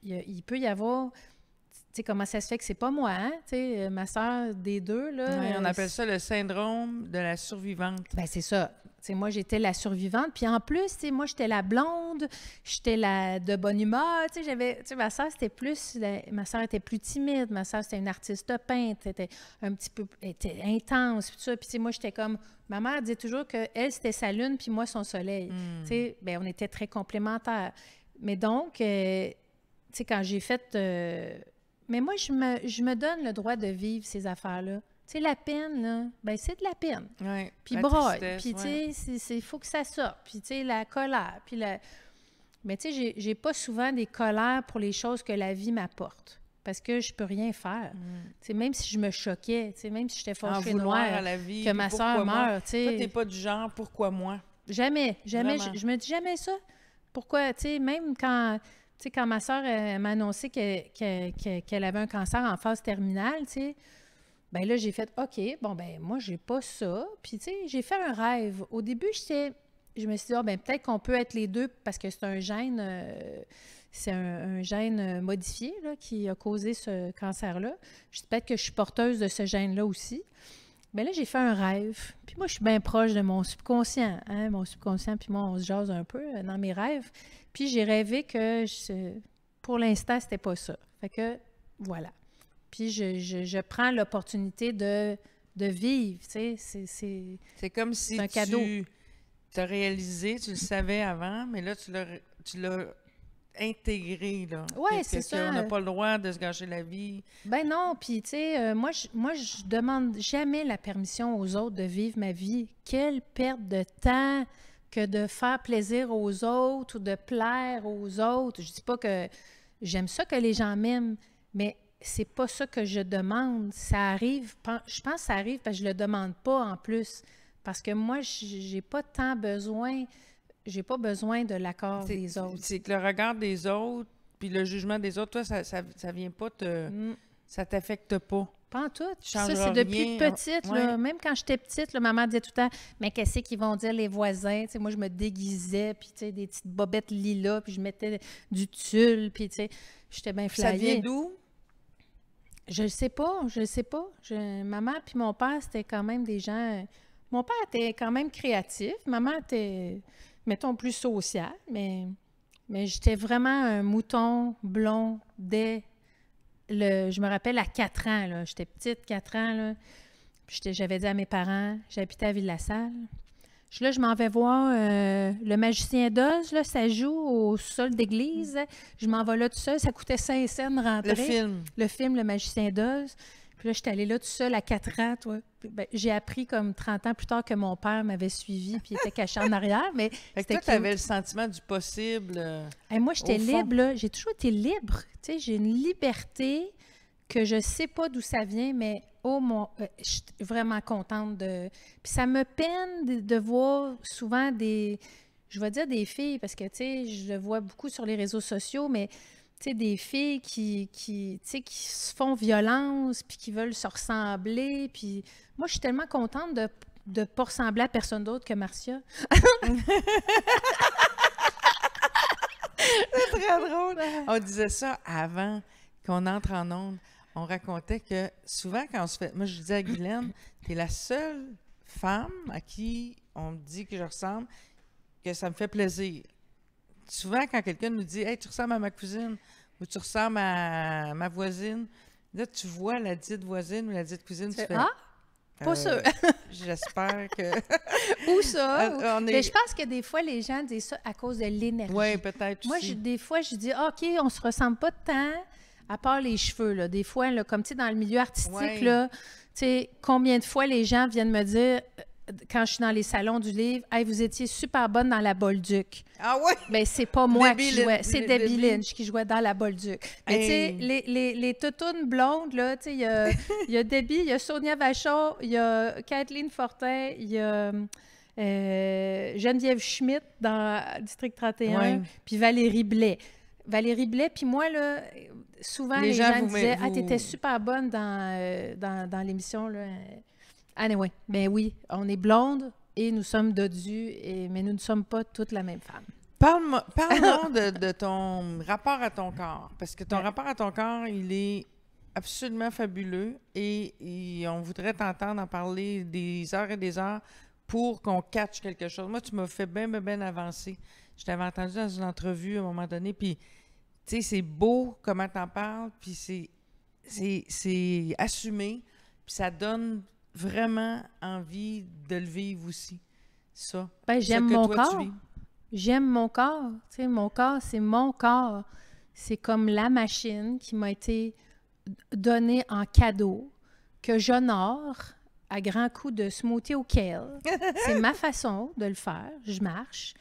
il peut y avoir. Tu sais, comment ça se fait que c'est pas moi, hein? Tu sais, euh, ma soeur des deux, là. on euh, appelle ça le syndrome de la survivante. Ben, c'est ça moi, j'étais la survivante. Puis en plus, moi, j'étais la blonde, j'étais de bonne humeur. j'avais, ma soeur, c'était plus. ma soeur était plus timide. Ma soeur, c'était une artiste peinte. était un petit peu était intense. Puis, ça. puis moi, j'étais comme. Ma mère disait toujours que elle c'était sa lune, puis moi, son soleil. Hmm. ben, on était très complémentaires. Mais donc, euh, sais, quand j'ai fait. Euh, mais moi, je me, je me donne le droit de vivre ces affaires-là. Tu sais, la peine, ben, c'est de la peine. puis bro Puis, tu sais, il faut que ça sorte. Puis, tu sais, la colère. Puis, Mais, tu sais, j'ai pas souvent des colères pour les choses que la vie m'apporte parce que je peux rien faire. Mm. sais, Même si je me choquais, tu sais, même si j'étais fauchée noire, à la vie, que ma soeur meurt. Toi, t'es pas du genre « pourquoi moi? » Jamais, jamais. Je, me dis jamais ça. Pourquoi, tu sais, même quand, Tu sais, quand ma soeur m'a annoncé qu'elle avait un cancer en phase terminale, tu sais, ben là, j'ai fait OK, bon, ben moi, j'ai pas ça. Puis, tu sais, j'ai fait un rêve. Au début, j'étais. Je me suis dit, ah, ben, peut-être qu'on peut être les deux parce que c'est un gène, euh, c'est un, gène euh, modifié qui a causé ce cancer-là. Je peut-être que je suis porteuse de ce gène-là aussi. Mais ben là, j'ai fait un rêve. Puis moi, je suis bien proche de mon subconscient. Hein, mon subconscient, puis moi, on se jase un peu euh, dans mes rêves. Puis j'ai rêvé que pour l'instant, c'était pas ça. Fait que voilà. Puis je, prends l'opportunité de, de vivre. Tu c'est comme si un tu cadeau. as réalisé, tu le savais avant, mais là, tu l'as intégré. Oui, c'est ça. On n'a pas le droit de se gâcher la vie. Ben non, puis tu sais, euh, moi, je, moi, je demande jamais la permission aux autres de vivre ma vie. Quelle perte de temps que de faire plaisir aux autres ou de plaire aux autres. Je dis pas que j'aime ça que les gens m'aiment, mais c'est pas ça que je demande. Ça arrive, je pense que ça arrive parce que je le demande pas en plus. Parce que moi, j'ai pas tant besoin, j'ai pas besoin de l'accord des autres. C'est que le regard des autres, puis le jugement des autres, toi, ça, ça, vient pas te. Mm. Ça t'affecte pas. Pas en tout. Ça, c'est depuis petite. même quand j'étais petite, le maman disait tout le temps Mais qu'est-ce qu'ils vont dire les voisins Moi, je me déguisais, puis des petites bobettes lilas, puis je mettais du tulle, puis j'étais bien flyée. Ça vient d'où je sais pas, je sais pas. maman puis mon père, c'était quand même des gens. Mon père était quand même créatif. Maman était, mettons, plus sociale, mais, mais j'étais vraiment un mouton blond dès le. Je me rappelle à 4 ans, J'étais petite, 4 ans, J'avais dit à mes parents, j'habitais à Ville-la-Salle là, je m'en vais voir euh, le magicien d'Oz, ça joue au sol d'église. Je m'en vais là tout seul. Ça coûtait 5 cents de rentrer. Le film. Le film, Le magicien d'Oz. Puis là, suis allée là tout seul à 4 ans, toi. Ben, j'ai appris comme 30 ans plus tard que mon père m'avait suivi puis était caché en arrière. Mais fait que tu avais le sentiment du possible. et euh, moi, j'étais libre. J'ai toujours été libre. J'ai une liberté que je ne sais pas d'où ça vient, mais Oh mon, euh, je suis vraiment contente de. Puis ça me peine de, voir souvent des, je vais dire des filles parce que tu sais, je le vois beaucoup sur les réseaux sociaux, mais tu sais des filles qui, qui, tu sais, qui se font violence puis qui veulent se ressembler. Puis moi, je suis tellement contente de de pas ressembler à personne d'autre que Marcia. C'est très drôle. On disait ça avant qu'on entre en ondes on racontait que souvent, quand on se fait. Moi, je disais à Guylaine, t'es la seule femme à qui on me dit que je ressemble, que ça me fait plaisir. Souvent, quand quelqu'un nous dit Hey, tu ressembles à ma cousine ou tu ressembles à ma voisine, là, tu vois la dite voisine ou la dite cousine, tu, fais Ah! Pas euh, J'espère que. ou ça. Mais je pense que des fois, les gens disent ça à cause de l'énergie. Oui, peut-être. Moi, des fois, je dis OK, on se ressemble pas tant à part les cheveux, là, des fois, là, comme tu sais, dans le milieu artistique, là, combien de fois les gens viennent me dire euh, quand je suis dans les salons du livre, hey, vous étiez super bonne dans la Bolduc. Ah ouais. Mais ben, c'est pas moi qui jouais, c'est Debbie Lynch qui jouait dans la Bolduc. Mais tu sais, les, les, les toutounes blondes, là, tu sais, il y a, Debbie, il y a Sonia Vachon, il y a Kathleen Fortin, il y a. Euh, Geneviève Schmidt dans District 31, puis Valérie Blais. Valérie Blais, puis moi, là, souvent, les, gens, disaient Ah, t'étais super bonne dans, l'émission, euh, dans, dans l'émission. Anyway, mais ben oui, on est blonde et nous sommes dodus, mais nous ne sommes pas toutes la même femme. Parle-moi de, ton rapport à ton corps, parce que ton rapport à ton corps, il est absolument fabuleux et, on voudrait t'entendre en parler des heures et des heures pour qu'on catche quelque chose. Moi, tu m'as fait bien, bien, bien avancer. Je t'avais entendu dans une entrevue à un moment donné, puis tu sais, c'est beau comment t'en parles, puis c'est, c'est, assumé, puis ça donne vraiment envie de le vivre aussi, ça. Ben, j'aime mon, corps. J'aime mon corps. Tu sais, mon corps, c'est mon corps. C'est comme la machine qui m'a été donnée en cadeau, que j'honore à grands coups de smoothie au kale. c'est ma façon de le faire. Je marche,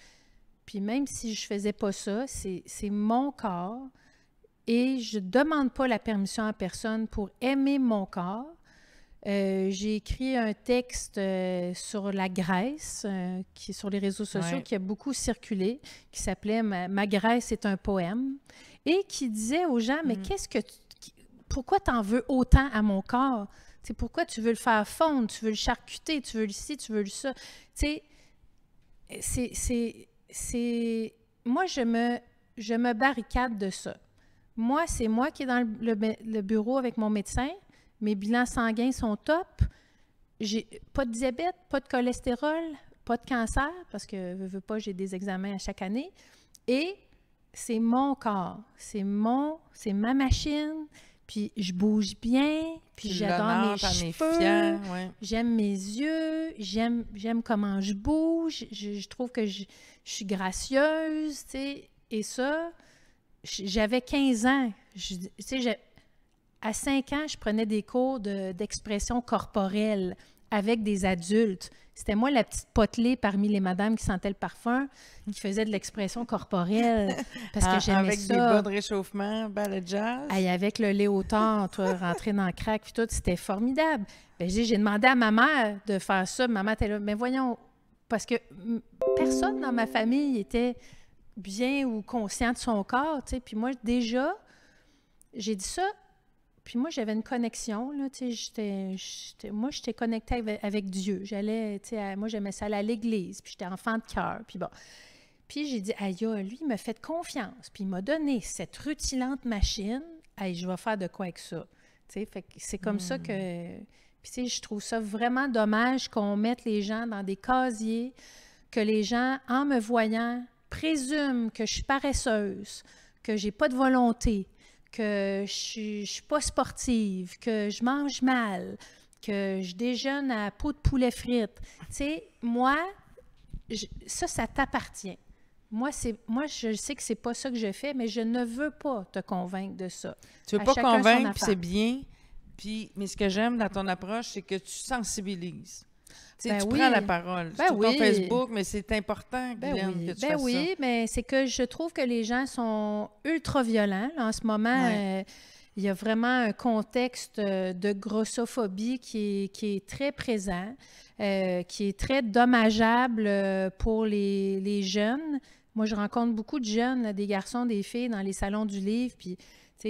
puis même si je faisais pas ça, c'est mon corps et je demande pas la permission à personne pour aimer mon corps. Euh, j'ai écrit un texte euh, sur la graisse, euh, qui sur les réseaux sociaux, qui a beaucoup circulé, qui s'appelait ma, graisse Grèce est un poème, et qui disait aux gens, mais mm. qu'est-ce que tu, en pourquoi t'en veux autant à mon corps? c'est pourquoi tu veux le faire fondre, tu veux le charcuter, tu veux le ci, tu veux le ça? c'est c'est. Moi, je me, je me barricade de ça. Moi, c'est moi qui est dans le, bureau avec mon médecin. Mes bilans sanguins sont top. J'ai pas de diabète, pas de cholestérol, pas de cancer, parce que je veux pas, j'ai des examens à chaque année. Et c'est mon corps, c'est mon, c'est ma machine. Puis je bouge bien, puis j'adore mes cheveux, j'aime mes yeux, j'aime j'aime comment je bouge. je trouve que je, je suis gracieuse, tu sais. Et ça, j'avais 15 ans. tu sais, à 5 ans, je prenais des cours d'expression corporelle avec des adultes. C'était moi la petite potelée parmi les madames qui sentaient le parfum, qui faisait de l'expression corporelle, parce que ah, j'aimais ça. Avec des bas de réchauffement, ballet jazz. Et avec le léotard, toi, rentrer dans le crack, puis tout, c'était formidable. Ben, j'ai demandé à ma mère de faire ça. Ma mère était là, mais voyons, parce que personne dans ma famille était bien ou conscient de son corps, tu sais. Puis moi, déjà, j'ai dit ça. Puis moi, j'avais une connexion, là, tu sais. Moi, j'étais connectée avec, Dieu. J'allais, tu sais, moi, j'aimais ça aller à l'église. Puis j'étais enfant de cœur. Puis bon. Puis j'ai dit, aïe, lui, il m'a fait confiance. Puis il m'a donné cette rutilante machine. Aïe, je vais faire de quoi avec ça. Tu sais, c'est comme ça hmm. que je trouve ça vraiment dommage qu'on mette les gens dans des casiers, que les gens, en me voyant, présument que je suis paresseuse, que j'ai pas de volonté, que je, ne suis pas sportive, que je mange mal, que je déjeune à peau de poulet frite. Tu sais, moi, ça, ça t'appartient. Moi, moi, je sais que c'est pas ça que je fais, mais je ne veux pas te convaincre de ça. Tu veux pas convaincre, puis c'est bien mais ce que j'aime dans ton approche, c'est que tu sensibilises. tu ben oui. prends la parole. Ben sur ton Facebook, mais c'est important, ben oui. que tu fasses oui, mais c'est que je trouve que les gens sont ultra violents. en ce moment, euh, il y a vraiment un contexte euh, de grossophobie qui est, très présent, euh, qui est très dommageable pour les, les, jeunes. Moi, je rencontre beaucoup de jeunes, des garçons, des filles dans les salons du livre, puis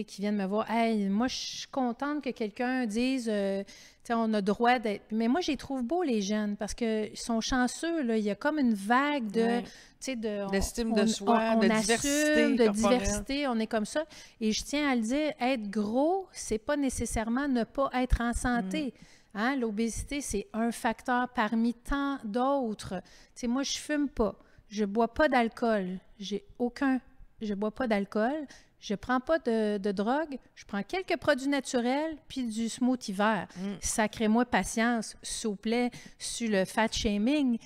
qui viennent me voir. Hey, moi, je suis contente que quelqu'un dise, euh, on a droit d'être. Mais moi, j'y trouve beau, les jeunes, parce qu'ils sont chanceux. Là. Il y a comme une vague de. de D'estime de soi, de diversité. on est comme ça. Et je tiens à le dire, être gros, c'est pas nécessairement ne pas être en santé. Mm. Hein? L'obésité, c'est un facteur parmi tant d'autres. Tu moi, je fume pas. Je bois pas d'alcool. J'ai aucun. Je bois pas d'alcool je prends pas de, drogue, je prends quelques produits naturels puis du smoothie vert. Mm. Sacrez-moi patience, s'il vous plaît, sur le fat shaming,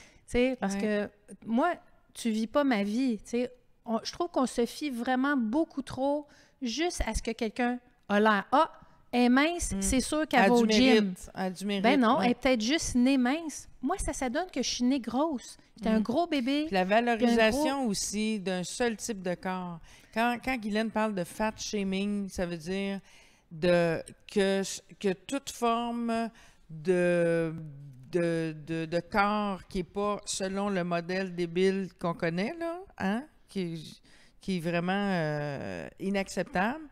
parce que moi, tu vis pas ma vie, je trouve qu'on se fie vraiment beaucoup trop juste à ce que quelqu'un a l'air. Ah, elle est mince, mm. c'est sûr qu'elle va au gym. du mérite, ben non, elle est peut-être juste née mince. Moi, ça, ça donne que je suis née grosse. J'étais un mm. gros bébé. la valorisation aussi d'un seul type de corps. Quand, quand Guylaine parle de fat shaming, ça veut dire de, que, que toute forme de, de, corps qui n'est pas selon le modèle débile qu'on connaît, là, hein, qui, qui est vraiment euh, inacceptable,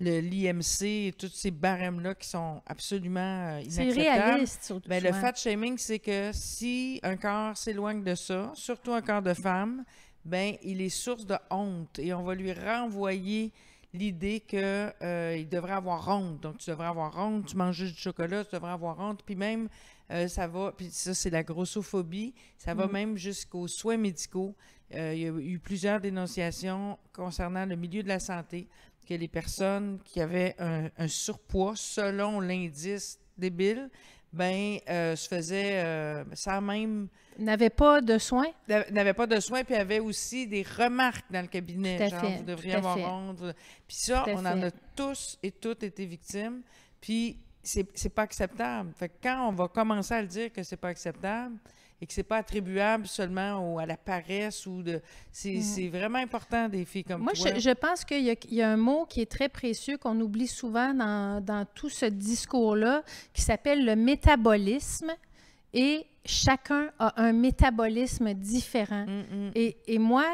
l'IMC et tous ces barèmes-là qui sont absolument euh, inacceptables. C'est réaliste, surtout. Ben, le fat shaming, c'est que si un corps s'éloigne de ça, surtout un corps de femme, ben il est source de honte et on va lui renvoyer l'idée qu'il euh, devrait avoir honte. Donc, tu devrais avoir honte, tu manges juste du chocolat, tu devrais avoir honte. Puis même, euh, ça va, puis ça, c'est la grossophobie, ça va mhm. même jusqu'aux soins médicaux. Euh, il y a eu plusieurs dénonciations concernant le milieu de la santé, que les personnes qui avaient un, un surpoids, selon l'indice débile, ben euh, se faisait euh, même n'avait pas de soins n'avait pas de soins puis avait aussi des remarques dans le cabinet tout genre vous devriez avoir puis ça on en a tous et toutes été victimes puis c'est pas acceptable fait que quand on va commencer à le dire que c'est pas acceptable et que c'est pas attribuable seulement à la paresse ou de. Mm. C'est vraiment important des filles comme Moi, toi. Moi, je, pense qu'il y, a un mot qui est très précieux qu'on oublie souvent dans, dans tout ce discours-là, qui s'appelle le métabolisme et chacun a un métabolisme différent. Mm, mm. et, et, moi,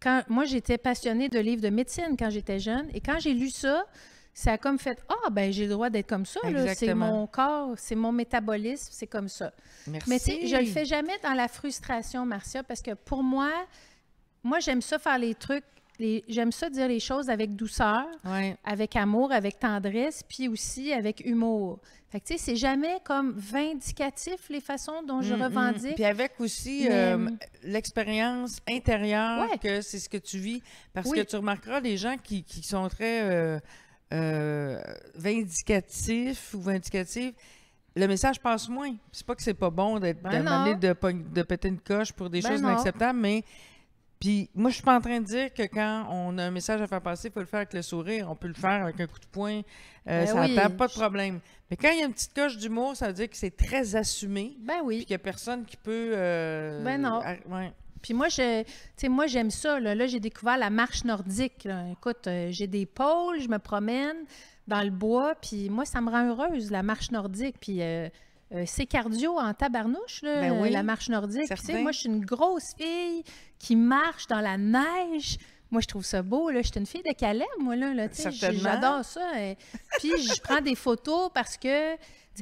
quand moi j'étais passionnée de livres de médecine quand j'étais jeune, et quand j'ai lu ça, ça comme fait Ah, ben j'ai le droit d'être comme ça, c'est mon corps, c'est mon métabolisme, c'est comme ça. Mais tu sais, je le fais jamais dans la frustration, Marcia, parce que pour moi, moi, j'aime ça faire les trucs, j'aime ça dire les choses avec douceur, avec amour, avec tendresse, puis aussi avec humour. Fait que tu sais, c'est jamais comme vindicatif les façons dont je mm, mm. revendique. Puis avec aussi euh, l'expérience intérieure que c'est ce que tu vis, parce que tu remarqueras les gens qui, sont très. Euh, euh, vindicatif ou vindicatif, le message passe moins. C'est pas que c'est pas bon d'être ben de, péter une coche pour des ben choses inacceptables, mais puis moi, je suis pas en train de dire que quand on a un message à faire passer, il faut le faire avec le sourire. On peut le faire avec un coup de poing. Euh, ben ça oui. pas de problème. Mais quand il y a une petite coche d'humour, ça veut dire que c'est très assumé. Ben Puis qu'il n'y a personne qui peut. Euh, ben puis moi, je, moi j'aime ça. Là, j'ai découvert la marche nordique. Écoute, euh, j'ai des pôles, je me promène dans le bois, puis moi, ça me rend heureuse, la marche nordique. Puis euh, euh, c'est cardio en tabarnouche, ben la marche nordique. Puis, moi, je suis une grosse fille qui marche dans la neige. Moi, je trouve ça beau. Je suis une fille de Calais, moi. Là, J'adore ça. Puis, je prends des photos parce que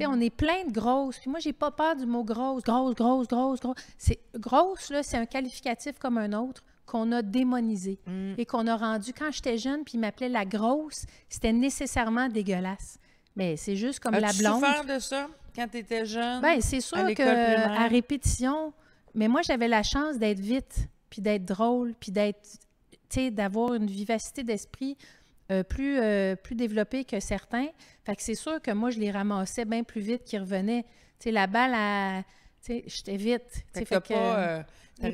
on est plein de grosses. Puis moi, j'ai pas peur du mot grosse, grosse, grosse, grosse, grosse. C'est, grosse, là, c'est un qualificatif comme un autre qu'on a démonisé mm. et qu'on a rendu. Quand j'étais jeune, puis m'appelait la grosse, c'était nécessairement dégueulasse. Mais c'est juste comme la As-tu la souffert de ça quand tu étais jeune? Ben, c'est sûr que à répétition, mais moi, j'avais la chance d'être vite, puis d'être drôle, puis d'être, tu d'avoir une vivacité d'esprit euh, plus, euh, plus développé que certains. Fait que c'est sûr que moi, je les ramassais bien plus vite qu'ils revenaient. Tu sais, la balle, à, j'étais vite. Fait fait que, euh,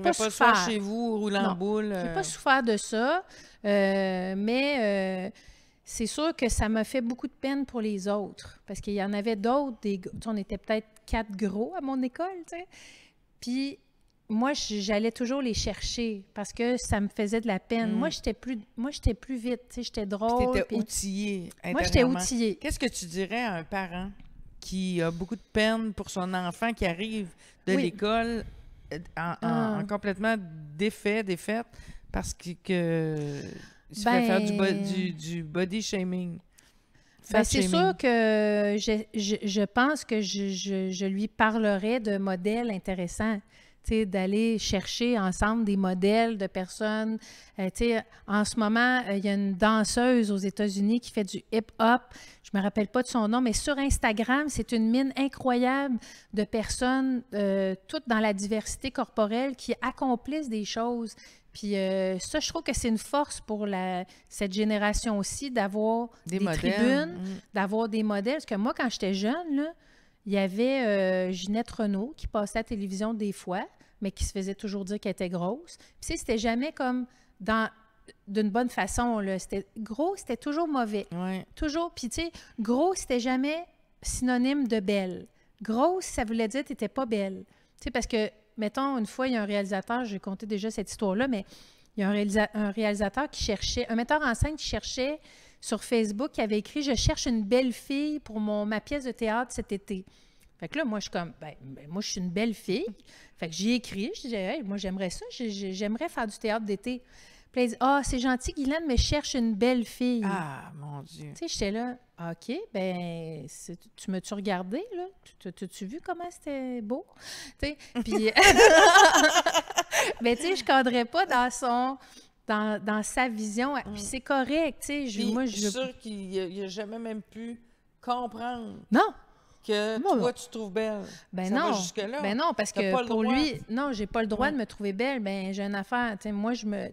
pas, pas, chez vous, roulant en boule. J'ai pas souffert de ça, mais c'est sûr que ça m'a fait beaucoup de peine pour les autres, parce qu'il y en avait d'autres. Des, on était peut-être quatre gros à mon école, tu sais. Puis moi, j'allais toujours les chercher parce que ça me faisait de la peine. Mm. Moi, j'étais plus, moi, j'étais plus vite, j'étais drôle. Tu étais outillée. Moi, j'étais outillée. Qu'est-ce que tu dirais à un parent qui a beaucoup de peine pour son enfant qui arrive de l'école euh, ah. en, complètement défait, défaite, parce que, que ben, faire du, body shaming. Ben, c'est sûr que je, pense que je, je, lui parlerai de modèles intéressants d'aller chercher ensemble des modèles de personnes. Euh, en ce moment, euh, il y a une danseuse aux États-Unis qui fait du hip-hop. Je ne me rappelle pas de son nom, mais sur Instagram, c'est une mine incroyable de personnes, euh, toutes dans la diversité corporelle, qui accomplissent des choses. Puis ça, je trouve que c'est une force pour la, cette génération aussi d'avoir des, tribunes, mm. d'avoir des modèles. Parce que moi, quand j'étais jeune, là, il y avait euh, Ginette Renault qui passait à la télévision des fois, mais qui se faisait toujours dire qu'elle était grosse. Puis c'était jamais comme dans d'une bonne façon. Là. C'était gros, c'était toujours mauvais. Toujours. Puis tu sais, gros, c'était jamais synonyme de belle. Grosse, ça voulait dire que n'étais pas belle. Tu sais, parce que, mettons, une fois, il y a un réalisateur, j'ai compté déjà cette histoire-là, mais il y a un réalisateur qui cherchait, un metteur en scène qui cherchait sur Facebook qui avait écrit Je cherche une belle fille pour mon, ma pièce de théâtre cet été. Fait que là, moi, je suis comme, ben, ben, moi, je suis une belle fille. Fait que j'ai écrit, je disais, moi, j'aimerais ça, j'aimerais faire du théâtre d'été. Puis ah, c'est gentil, Guylaine, mais cherche une belle fille. Ah, mon Dieu. Tu sais, j'étais là, OK, ben, tu m'as-tu regardé, là? T'as-tu vu comment c'était beau? Tu sais, puis. mais ben, tu sais, je cadrais pas dans son dans, dans sa vision. Puis mm. c'est correct, tu sais. moi, je... suis sûre qu'il n'a jamais même pu comprendre. Non! Que toi, tu te trouves belle. Ben non. Ben non, parce que pour lui, non, j'ai pas le droit de mm. me trouver belle. Ben, j'ai une affaire. T'sais, moi, je me,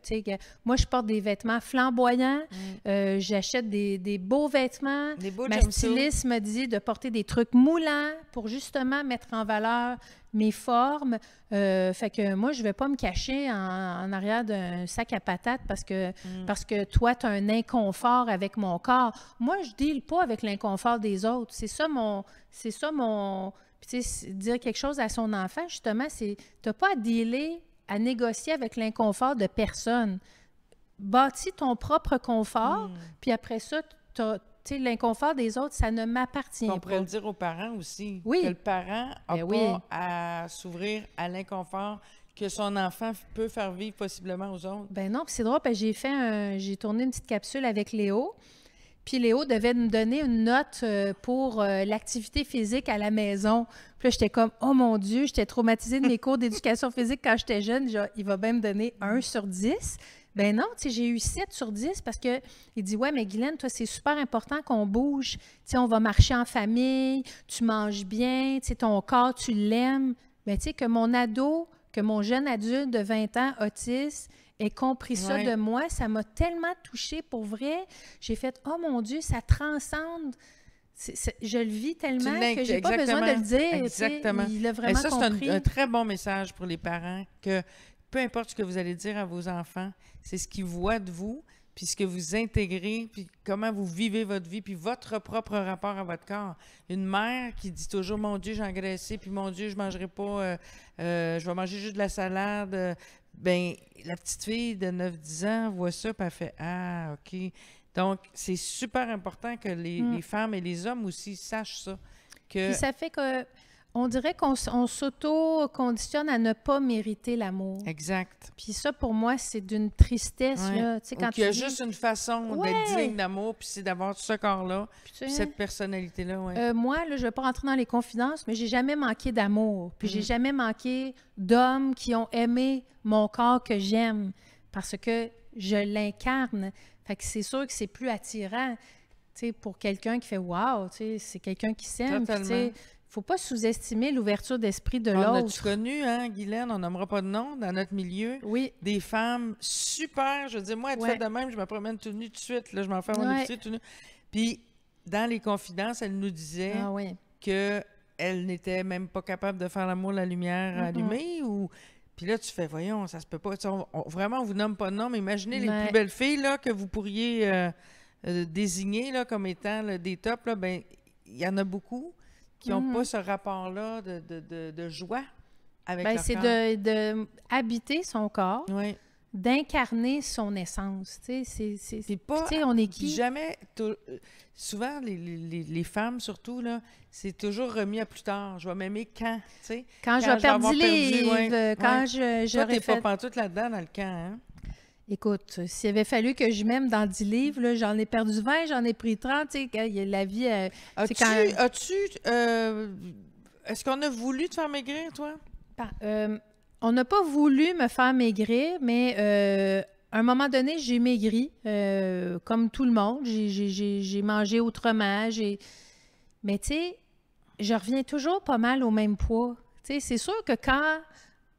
moi, je porte des vêtements flamboyants. Mm. Euh, j'achète des, des, beaux vêtements. Des beaux Ma styliste me dit de porter des trucs moulants pour justement mettre en valeur mes formes. Euh, fait que moi, je ne vais pas me cacher en, arrière d'un sac à patates parce que, mm. parce que toi, tu as un inconfort avec mon corps. Moi, je ne deal pas avec l'inconfort des autres. C'est ça mon. C'est ça mon. dire quelque chose à son enfant, justement, c'est. Tu pas à dealer, à négocier avec l'inconfort de personne. Bâtis ton propre confort, mm. puis après ça, tu as, l'inconfort des autres, ça ne m'appartient pas. On pourrait le dire aux parents aussi. Oui. Que le parent a ben à s'ouvrir à l'inconfort que son enfant peut faire vivre possiblement aux autres. Ben non, c'est drôle, j'ai fait j'ai tourné une petite capsule avec Léo. Puis Léo devait me donner une note euh, pour euh, l'activité physique à la maison. Puis là, j'étais comme, oh mon Dieu, j'étais traumatisée de mes cours d'éducation physique quand j'étais jeune. il va même me donner 1 sur 10. Ben non, j'ai eu 7 sur 10 parce que il dit Ouais, mais Guylaine, toi, c'est super important qu'on bouge. Tu sais, on va marcher en famille, tu manges bien, tu sais, ton corps, tu l'aimes. Mais tu sais, que mon ado, que mon jeune adulte de 20 ans, autiste, ait compris ça de moi, ça m'a tellement touchée pour vrai. J'ai fait Oh mon Dieu, ça transcende. je le vis tellement que j'ai pas besoin de le dire. Exactement. Et ça, c'est un, un, très bon message pour les parents que peu importe ce que vous allez dire à vos enfants, c'est ce qu'ils voient de vous, puis ce que vous intégrez, puis comment vous vivez votre vie, puis votre propre rapport à votre corps. Une mère qui dit toujours Mon Dieu, j'ai engraissé, puis mon Dieu, je mangerai pas, euh, euh, je vais manger juste de la salade. Euh, ben la petite fille de 9-10 ans voit ça, puis elle fait Ah, OK. Donc, c'est super important que mm. les, femmes et les hommes aussi sachent ça. Que... Puis ça fait que on dirait qu'on s'auto-conditionne à ne pas mériter l'amour. Exact. Puis ça, pour moi, c'est d'une tristesse. Quand il y a juste une façon d'être digne d'amour, puis c'est d'avoir ce corps-là, cette personnalité-là. Euh, moi, là, je ne vais pas rentrer dans les confidences, mais j'ai jamais manqué d'amour. Puis j'ai mm. jamais manqué d'hommes qui ont aimé mon corps que j'aime parce que je l'incarne. Fait que c'est sûr que c'est plus attirant pour quelqu'un qui fait Waouh, c'est quelqu'un qui s'aime faut pas sous-estimer l'ouverture d'esprit de l'autre. On a connu, hein, Guylaine, on nommera pas de nom, dans notre milieu, oui. des femmes super, je veux moi, être ouais. de même, je me promène tout tout de suite, là, je m'en fais mon tout Puis, dans les confidences, elle nous disait qu'elle ah que elle n'était même pas capable de faire l'amour la lumière allumée ou... Puis là, tu fais, voyons, ça se peut pas. on, vraiment, vous nomme pas de nom, mais imaginez les plus belles filles là, que vous pourriez euh, euh, désigner là, comme étant des tops. Là, ben, il y en a beaucoup qui n'ont pas mm. ce rapport-là de, de, de, joie avec ben, leur corps. C'est de, habiter son corps. d'incarner son essence, tu sais, c'est pas, sais on est qui jamais euh, souvent les, les, les, femmes surtout là, c'est toujours remis à plus tard. Je vais m'aimer quand, tu sais, quand, je vais perdre les perdu quand ouais. je j'aurais fait pas pantoute là-dedans dans le camp, hein? Écoute, s'il avait fallu que je m'aime dans 10 livres, j'en ai perdu 20, j'en ai pris 30, tu sais, la vie... Euh, as-tu... As euh, Est-ce qu'on a voulu te faire maigrir, toi? Euh, on n'a pas voulu me faire maigrir, mais à un moment donné, j'ai maigri, comme tout le monde. J'ai mangé autrement, Mais tu sais, je reviens toujours pas mal au même poids. Tu c'est sûr que quand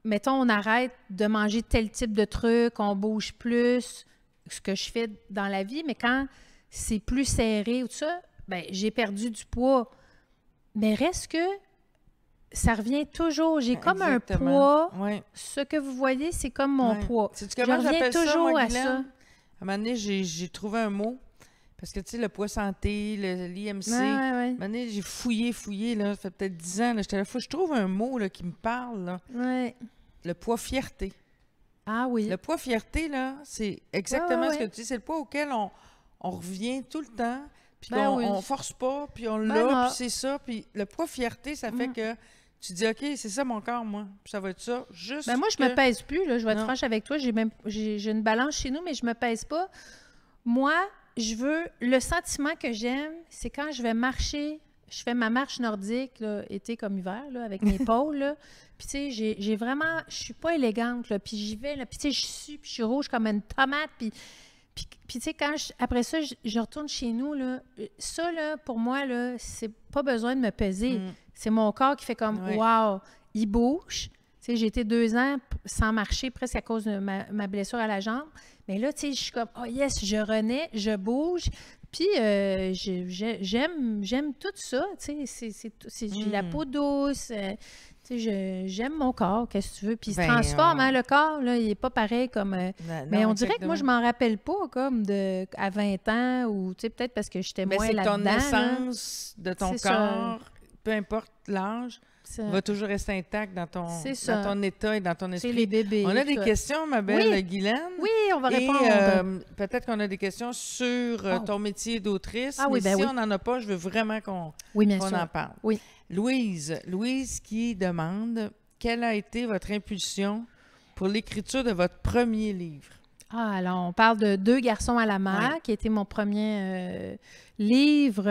mettons, on arrête de manger tel type de truc, on bouge plus, ce que je fais dans la vie, mais quand c'est plus serré ou tout ça, ben, j'ai perdu du poids. Mais reste que ça revient toujours. J'ai ben, comme un poids. Ce que vous voyez, c'est comme mon poids. C'est je reviens toujours à ça. À un moment donné, j'ai trouvé un mot parce que, tu sais, le poids santé, l'IMC, j'ai fouillé, fouillé, là, ça fait peut-être dix ans, je trouve un mot qui me parle. Le poids fierté. Ah oui. Le poids fierté, là, c'est exactement ce que tu dis, c'est le poids auquel on, revient tout le temps, puis ben on, force pas, puis on l'a, ben puis c'est ça. Puis le poids fierté, ça fait mm. que tu dis, OK, c'est ça mon corps, moi. Puis ça va être ça. Juste. Ben moi, je ne me pèse plus, là. Je vais être franche avec toi. J'ai même j'ai une balance chez nous, mais je me pèse pas. Moi, je veux, le sentiment que j'aime, c'est quand je vais marcher, je fais ma marche nordique, été comme hiver, là, avec mes pôles. Là. Puis, tu sais, j'ai vraiment, je suis pas élégante, là. Puis, j'y vais, là. Puis, tu sais, je suis, je suis rouge comme une tomate. Puis, tu sais, quand après ça, je, retourne chez nous, là, ça, là, pour moi, là, c'est pas besoin de me peser. Mm. C'est mon corps qui fait comme, wow, il bouge. Tu sais, j'ai été deux ans sans marcher presque à cause de ma blessure à la jambe. Et là, tu sais, je suis comme, oh yes, je renais, je bouge. Puis euh, j'aime j'aime tout ça, tu sais, j'ai la hmm. peau douce, euh, j'aime mon corps, qu'est-ce que tu veux. Puis il se ben, transforme, hein, le corps, là, il n'est pas pareil comme... Euh, ben, mais on dirait que moi, je m'en rappelle pas, comme de, à 20 ans, ou tu sais, peut-être parce que j'étais moins là-dedans. ton essence de ton corps, peu importe l'âge, Va toujours rester intact dans ton, ton état et dans ton esprit. les bébés. On a des questions, ma belle oui. Guylaine. Oui, on va répondre. Euh, peut-être qu'on a des questions sur euh, oh. ton métier d'autrice. Ah ben si on n'en a pas, je veux vraiment qu'on en parle. Oui. Louise, Louise qui demande quelle a été votre impulsion pour l'écriture de votre premier livre? Ah, alors on parle de Deux garçons à la mer, qui qui était mon premier euh, livre.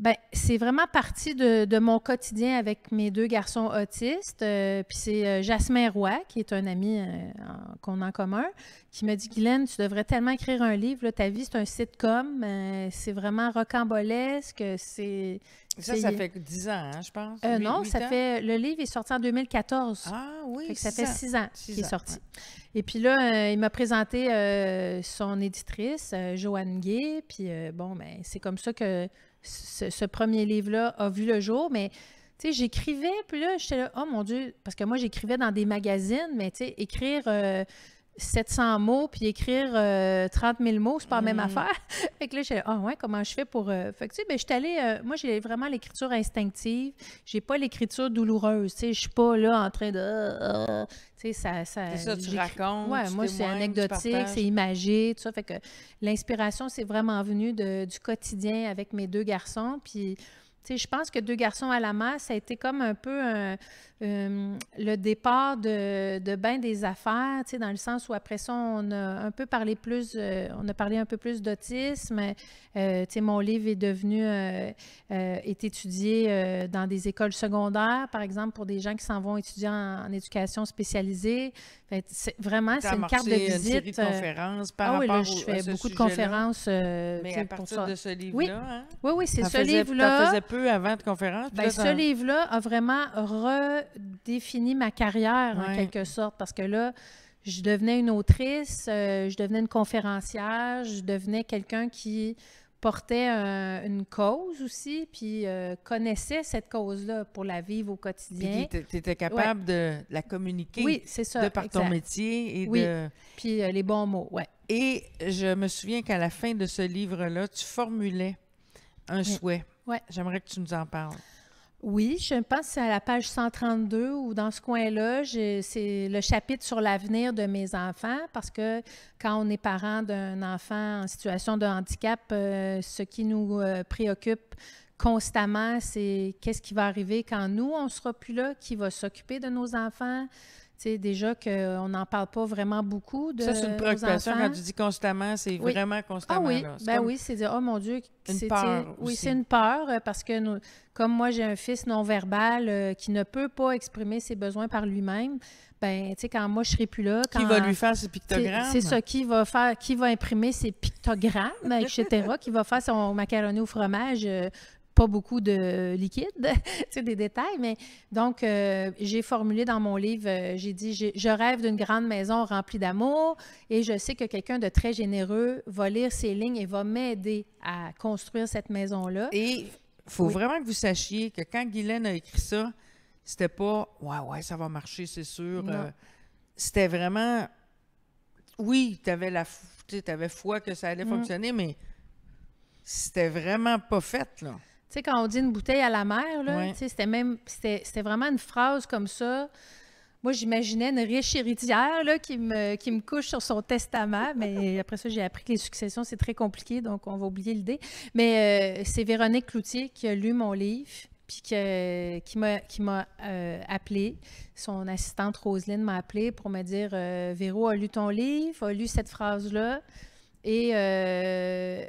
Ben, c'est vraiment parti de, mon quotidien avec mes deux garçons autistes. Euh, puis c'est euh, Jasmin Roy, qui est un ami euh, qu'on a en commun, qui m'a dit Guylaine, tu devrais tellement écrire un livre. ta vie, c'est un sitcom. c'est vraiment rocambolesque. C'est. Ça, ça fait 10 ans, hein, je pense. non, ça fait. Le livre est sorti en 2014. Ah oui. Fait ça fait six ans qu'il est sorti. Et puis là, il m'a présenté son éditrice, Joanne Gay. Puis bon, ben, c'est comme ça que ce, premier livre-là a vu le jour, mais tu sais, j'écrivais, puis là, j'étais là, oh mon Dieu, parce que moi, j'écrivais dans des magazines, mais tu sais, écrire. Euh, 700 mots puis écrire 30 euh, 000 mots, c'est pas la même mm. affaire. fait que là, j'ai ah ouais, comment je fais pour. Euh, fait que tu sais, ben, je suis allée, euh, moi, j'ai vraiment l'écriture instinctive. J'ai pas l'écriture douloureuse. Tu sais, je suis pas là en train de. tu sais, ça. ça c'est ça, tu racontes. Ouais, moi, c'est anecdotique, c'est imagé, tout ça. Fait que l'inspiration, c'est vraiment venu de, du quotidien avec mes deux garçons. Puis, tu sais, je pense que deux garçons à la masse, ça a été comme un peu un euh, le départ de, de bain des affaires, tu sais, dans le sens où après ça, on a un peu parlé plus, euh, on a parlé un peu plus d'autisme. Euh, tu sais, mon livre est devenu, est étudié dans des écoles secondaires, par exemple, pour des gens qui s'en vont étudier en, éducation spécialisée. vraiment, c'est une carte de visite. Une série de conférences par ah, oui, là, je fais beaucoup de conférences. Mais à partir pour ça. de ce livre-là. Oui, hein? oui, oui c'est ce livre-là. Tu faisais peu avant de conférences. Ben, ce livre-là a vraiment re défini ma carrière en quelque sorte parce que là, je devenais une autrice, euh, je devenais une conférencière, je devenais quelqu'un qui portait euh, une cause aussi, puis euh, connaissait cette cause-là pour la vivre au quotidien. Puis tu étais capable de la communiquer oui, ça, de par ton métier et oui. puis les bons mots, Et je me souviens qu'à la fin de ce livre-là, tu formulais un souhait. Ouais. J'aimerais que tu nous en parles. Oui, je pense que c'est à la page 132 ou dans ce coin-là, c'est le chapitre sur l'avenir de mes enfants parce que quand on est parent d'un enfant en situation de handicap, euh, ce qui nous euh, préoccupe constamment, c'est qu'est-ce qui va arriver quand nous, on sera plus là, qui va s'occuper de nos enfants, sais, déjà qu'on n'en parle pas vraiment beaucoup de Ça, c'est une préoccupation quand tu dis constamment, c'est vraiment constamment. Ah oui, ben oui, c'est dire, oh mon Dieu, c'est Oui, c'est une peur euh, parce que comme moi, j'ai un fils non-verbal euh, qui ne peut pas exprimer ses besoins par lui-même, ben, tu sais, quand moi, je serai plus là... Quand, qui va lui faire ses pictogrammes? C'est ça, qui va faire, qui va imprimer ses pictogrammes, etc., qui va faire son macaroni au fromage, euh, pas beaucoup de liquide, c'est des détails, mais donc euh, j'ai formulé dans mon livre, euh, j'ai dit, je rêve d'une grande maison remplie d'amour et je sais que quelqu'un de très généreux va lire ces lignes et va m'aider à construire cette maison-là. Et il faut vraiment que vous sachiez que quand Guylaine a écrit ça, c'était pas, ouais, ouais, ça va marcher, c'est sûr. Euh. c'était vraiment, oui, tu avais, la, foi que ça allait mmh. fonctionner, mais c'était vraiment pas fait, là. Tu sais, quand on dit une bouteille à la mer, c'était même, c'était vraiment une phrase comme ça. Moi, j'imaginais une riche héritière là, qui, me, qui me couche sur son testament, mais après ça, j'ai appris que les successions, c'est très compliqué, donc on va oublier l'idée. Mais euh, c'est Véronique Cloutier qui a lu mon livre, puis qui m'a, qui euh, appelé. Son assistante Roselyne m'a appelé pour me dire euh, Véro a lu ton livre, a lu cette phrase-là, et euh,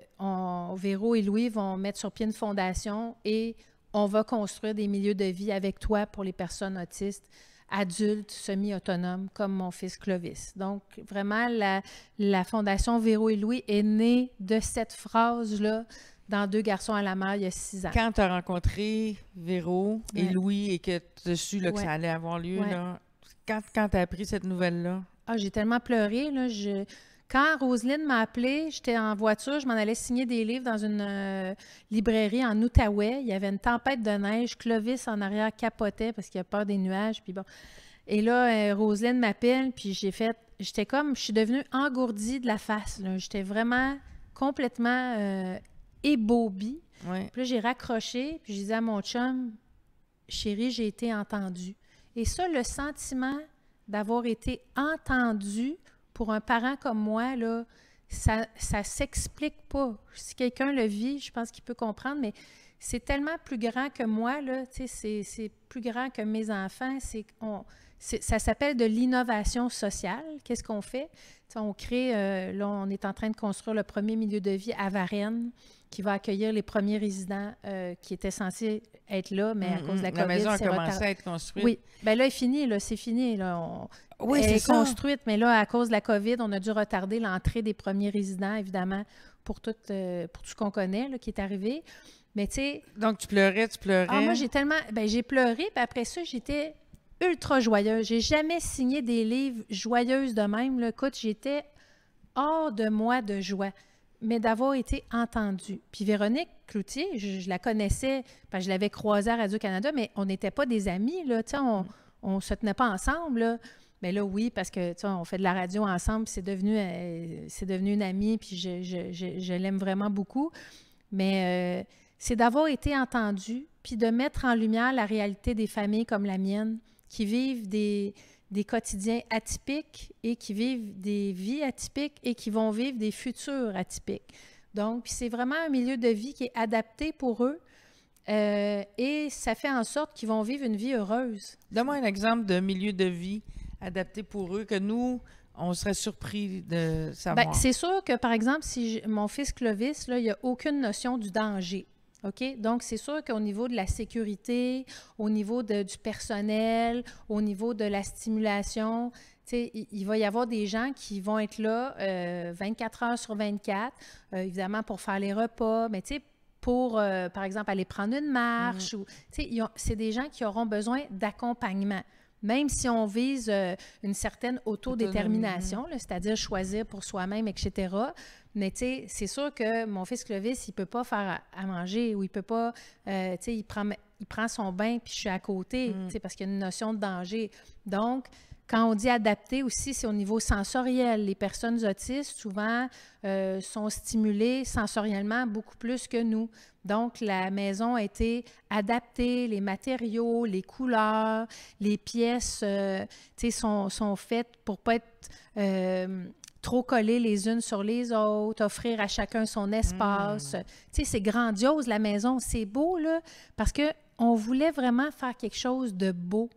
Véro et Louis vont mettre sur pied une fondation et on va construire des milieux de vie avec toi pour les personnes autistes, adultes, semi-autonomes, comme mon fils Clovis. Donc, vraiment, la, fondation Véro et Louis est née de cette phrase-là dans Deux garçons à la mer il y a six ans. Quand tu as rencontré Véro et Louis et que tu as su que ça allait avoir lieu, quand, quand tu as appris cette nouvelle-là? Ah, j'ai tellement pleuré, là, je quand Roselyne m'a appelé, j'étais en voiture, je m'en allais signer des livres dans une euh, librairie en Outaouais. Il y avait une tempête de neige. Clovis en arrière capotait parce qu'il a peur des nuages. Puis bon. Et là, euh, Roselyne m'appelle, puis j'ai fait. J'étais comme. Je suis devenue engourdie de la face. J'étais vraiment complètement euh, ébaubie. Puis là, j'ai raccroché, puis je disais à mon chum Chérie, j'ai été entendue. Et ça, le sentiment d'avoir été entendue, pour un parent comme moi, là, ça ne s'explique pas. Si quelqu'un le vit, je pense qu'il peut comprendre, mais c'est tellement plus grand que moi, là, c'est plus grand que mes enfants, c'est ça s'appelle de l'innovation sociale. Qu'est-ce qu'on fait? on crée, euh, là, on est en train de construire le premier milieu de vie à Varennes qui va accueillir les premiers résidents euh, qui étaient censés être là, mais à cause de la, COVID, la maison a commencé à être construite. Oui, ben là, est fini, là, c'est fini. elle est, construite, mais là, à cause de la COVID, on a dû retarder l'entrée des premiers résidents, évidemment, pour tout, euh, ce qu'on connaît qui est arrivé. Mais tu sais... Donc, tu pleurais, tu pleurais. Ah, moi, j'ai tellement... Ben, j'ai pleuré, puis après ça, j'étais ultra joyeuse. J'ai jamais signé des livres joyeuses de même. Écoute, j'étais hors de moi de joie, mais d'avoir été entendue. Puis Véronique Cloutier, je, la connaissais, parce je l'avais croisée à Radio-Canada, mais on n'était pas des amis, là, on ne se tenait pas ensemble. Mais ben là, oui, parce que on fait de la radio ensemble, c'est devenu, euh, c'est devenu une amie, puis je, l'aime vraiment beaucoup. Mais euh, c'est d'avoir été entendue, puis de mettre en lumière la réalité des familles comme la mienne, qui vivent des, des quotidiens atypiques et qui vivent des vies atypiques et qui vont vivre des futurs atypiques. Donc, c'est vraiment un milieu de vie qui est adapté pour eux. Euh, et ça fait en sorte qu'ils vont vivre une vie heureuse. Donne-moi un exemple de milieu de vie adapté pour eux que nous, on serait surpris de ben, savoir. c'est sûr que, par exemple, si mon fils Clovis, là, il n'y a aucune notion du danger. OK? Donc, c'est sûr qu'au niveau de la sécurité, au niveau de, du personnel, au niveau de la stimulation, il, va y avoir des gens qui vont être là 24 euh, heures sur 24, euh, évidemment pour faire les repas, mais pour, euh, par exemple, aller prendre une marche. Mm C'est des gens qui auront besoin d'accompagnement même si on vise euh, une certaine autodétermination, c'est-à-dire choisir pour soi-même, etc. Mais tu sais, c'est sûr que mon fils Clovis, il peut pas faire à, manger ou il peut pas, euh, tu sais, il prend, il prend son bain puis je suis à côté, mm. tu sais, parce qu'il y a une notion de danger. Donc, quand on dit adapté aussi, c'est au niveau sensoriel. Les personnes autistes, souvent, euh, sont stimulées sensoriellement beaucoup plus que nous. Donc, la maison a été adaptée, les matériaux, les couleurs, les pièces, euh, sont, faites pour pas être... Euh, trop collées les unes sur les autres, offrir à chacun son espace. Hmm. c'est grandiose la maison, c'est beau là, parce que on voulait vraiment faire quelque chose de beau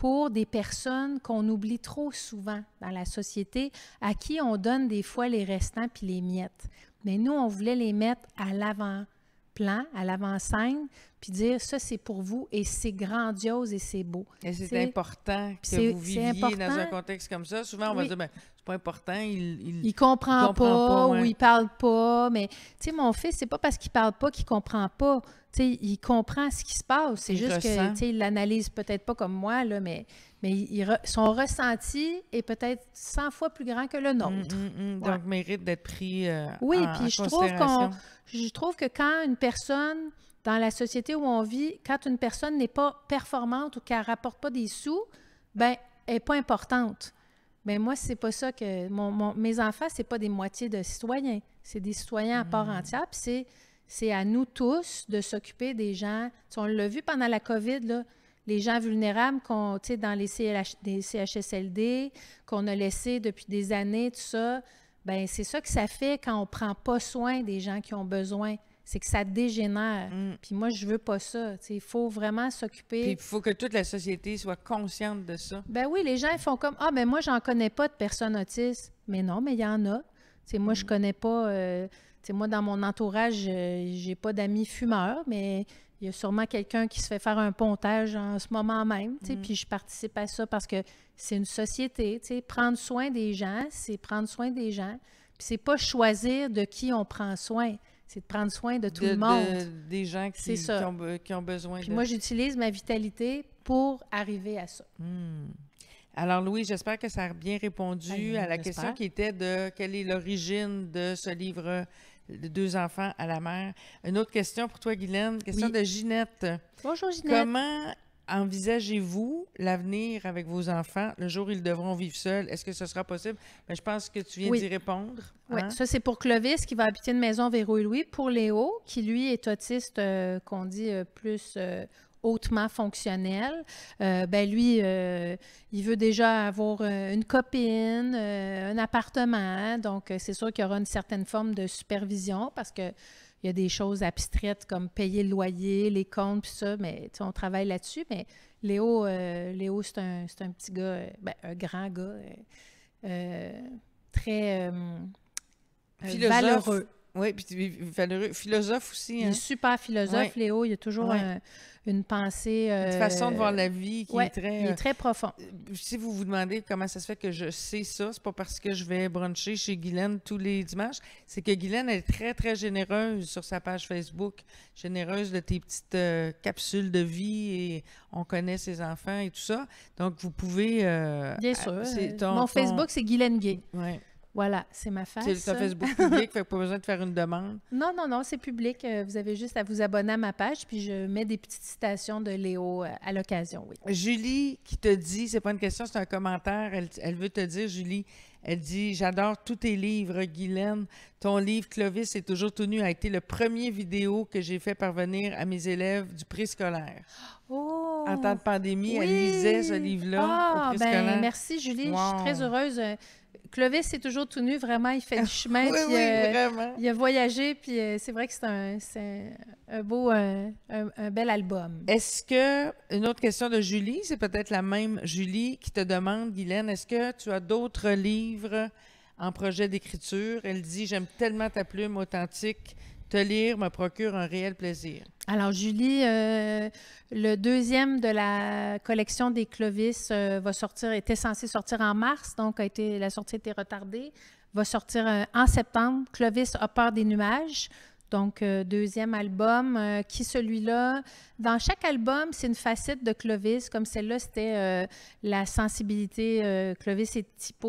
pour des personnes qu'on oublie trop souvent dans la société, à qui on donne des fois les restants puis les miettes. Mais nous, on voulait les mettre à l'avant-plan, à l'avant-scène, puis dire ça, c'est pour vous et c'est grandiose et c'est beau. Et c'est important que vous viviez dans un contexte comme ça. Souvent, on va dire, ben, c'est pas important, il, il, comprend, pas, ou il parle pas. Mais, tu sais, mon fils, c'est pas parce qu'il parle pas qu'il comprend pas. Tu sais, il comprend ce qui se passe. C'est juste qu'il tu sais, l'analyse peut-être pas comme moi, là, mais, mais son ressenti est peut-être 100 fois plus grand que le mm, nôtre. Donc, mm, mm. il Donc, mérite d'être pris euh, oui, puis je trouve qu'on je trouve que quand une personne dans la société où on vit, quand une personne n'est pas performante ou qu'elle ne rapporte pas des sous, ben elle n'est pas importante. Mais ben, moi, c'est pas ça que. Mon, mes enfants, c'est pas des moitiés de citoyens. C'est des citoyens à part mmh. entière. Puis c'est à nous tous de s'occuper des gens. on l'a vu pendant la COVID, les gens vulnérables qu'on, dans les, CLH, les CHSLD, qu'on a laissés depuis des années, tout ça. Ben c'est ça que ça fait quand on prend pas soin des gens qui ont besoin c'est que ça dégénère. Mm. Puis moi, je veux pas ça. Il faut vraiment s'occuper. il faut que toute la société soit consciente de ça. Ben oui, les gens font comme Ah, ben moi, j'en connais pas de personnes autistes. Mais non, mais il y en a. moi, je je mm. connais pas. Euh, moi, dans mon entourage, je euh, j'ai pas d'amis fumeurs, mais il y a sûrement quelqu'un qui se fait faire un pontage en ce moment même. Mm. Puis je participe à ça parce que c'est une société. Prendre soin des gens, c'est prendre soin des gens. Puis c'est pas choisir de qui on prend soin c'est de prendre soin de tout le monde. des gens qui, qui, ont, besoin. Puis moi, j'utilise ma vitalité pour arriver à ça. Hmm. Alors, Louis, j'espère que ça a bien répondu ben, à la question qui était de quelle est l'origine de ce livre de deux enfants à la mère ». Une autre question pour toi, Guylaine, question de Ginette. Bonjour, Ginette. Comment envisagez-vous l'avenir avec vos enfants le jour où ils devront vivre seuls? Est-ce que ce sera possible? Mais ben, je pense que tu viens d'y répondre. Oui, hein? ça c'est pour Clovis qui va habiter une maison Véro et Louis. Pour Léo, qui lui est autiste, euh, qu'on dit euh, plus euh, hautement fonctionnel. ben lui, il veut déjà avoir une copine, un appartement. Donc, c'est sûr qu'il y aura une certaine forme de supervision parce que il y a des choses abstraites comme payer le loyer, les comptes, puis ça, mais on travaille là-dessus. Mais Léo, euh, Léo c'est un, petit gars, euh, ben, un grand gars, euh, très valeureux. Oui, puis valeureux. Philosophe aussi. Il est hein. super philosophe, Léo. Il a toujours une pensée. Euh, une façon de voir la vie qui est très. Il est très profond. Euh, euh, si vous vous demandez comment ça se fait que je sais ça, c'est pas parce que je vais bruncher chez Guylaine tous les dimanches. C'est que Guylaine elle est très, très généreuse sur sa page Facebook. Généreuse de tes petites capsules de vie et on connaît ses enfants et tout ça. Donc, vous pouvez. Bien sûr. Mon Facebook, c'est Guylaine Gay. Oui. Voilà, c'est ma face. C'est Facebook public, pas besoin de faire une demande. Non, non, non, c'est public. Euh, vous avez juste à vous abonner à ma page, puis je mets des petites citations de Léo euh, à l'occasion, Julie qui te dit, c'est pas une question, c'est un commentaire, elle, veut te dire, Julie, elle dit « J'adore tous tes livres, Guylaine. Ton livre « Clovis est toujours tenu a été le premier vidéo que j'ai fait parvenir à mes élèves du préscolaire. Oh, en temps de pandémie, elle lisait ce livre-là ah, ben, Merci Julie, je suis très heureuse. Euh, Clovis, c'est toujours tout nu, vraiment, il fait du chemin. puis, euh, il a voyagé, puis euh, c'est vrai que c'est un, beau, un bel album. Est-ce que, une autre question de Julie, c'est peut-être la même Julie qui te demande, Guylaine, est-ce que tu as d'autres livres en projet d'écriture? Elle dit J'aime tellement ta plume authentique te lire me procure un réel plaisir. Alors, Julie, euh, le deuxième de la collection des Clovis euh, va sortir, était censé sortir en mars, donc a été, la sortie a été retardée. Va sortir euh, en septembre. Clovis a peur des nuages. Donc, deuxième album, qui celui-là dans chaque album, c'est une facette de Clovis. Comme celle-là, c'était euh, la sensibilité. Euh, Clovis est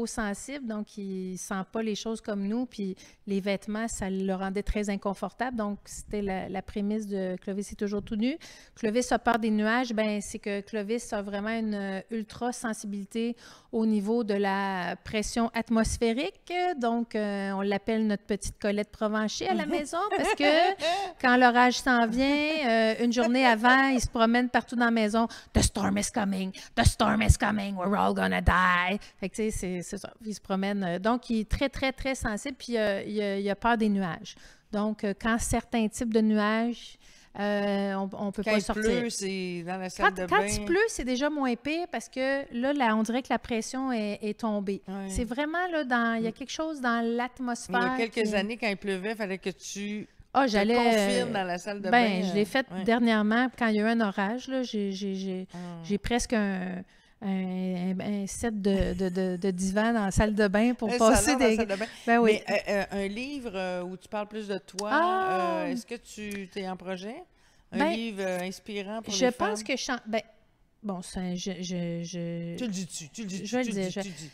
sensible, donc il sent pas les choses comme nous. Puis les vêtements, ça le rendait très inconfortable. Donc c'était la, prémisse de Clovis est toujours tout nu. Clovis a peur des nuages. Ben c'est que Clovis a vraiment une euh, ultra sensibilité au niveau de la pression atmosphérique. Donc on l'appelle notre petite Colette Provencher à la maison parce que quand l'orage s'en vient, une journée avant avant, il se promène partout dans la maison. The storm is coming, the storm is coming, we're all gonna die. Fait tu sais, c'est ça. Ils se promène euh, Donc, il est très, très, très sensible, puis euh, il, a, a, peur des nuages. Donc, euh, quand certains types de nuages, on ne peut quand pas il sortir. Pleut, c'est dans la salle quand, quand il pleut, c'est déjà moins pire parce que là, on dirait que la pression est, tombée. C'est vraiment là, dans, il y a mm. quelque chose dans l'atmosphère. Il y a quelques années, quand il pleuvait, il fallait que tu ah, j'allais. Euh, dans la salle de ben, je l'ai faite dernièrement quand il y a eu un orage. Ah. J'ai presque un, un, un set de, de, de, divan dans la salle de bain pour passer des. Ben Mais, euh, euh, un livre où tu parles plus de toi, ah! est-ce que tu es en projet? Un ben, livre inspirant pour je pense que je. Ben, bon, ça, je, je, je, Tu le dis-tu? Tu le dis-tu? Je le dis.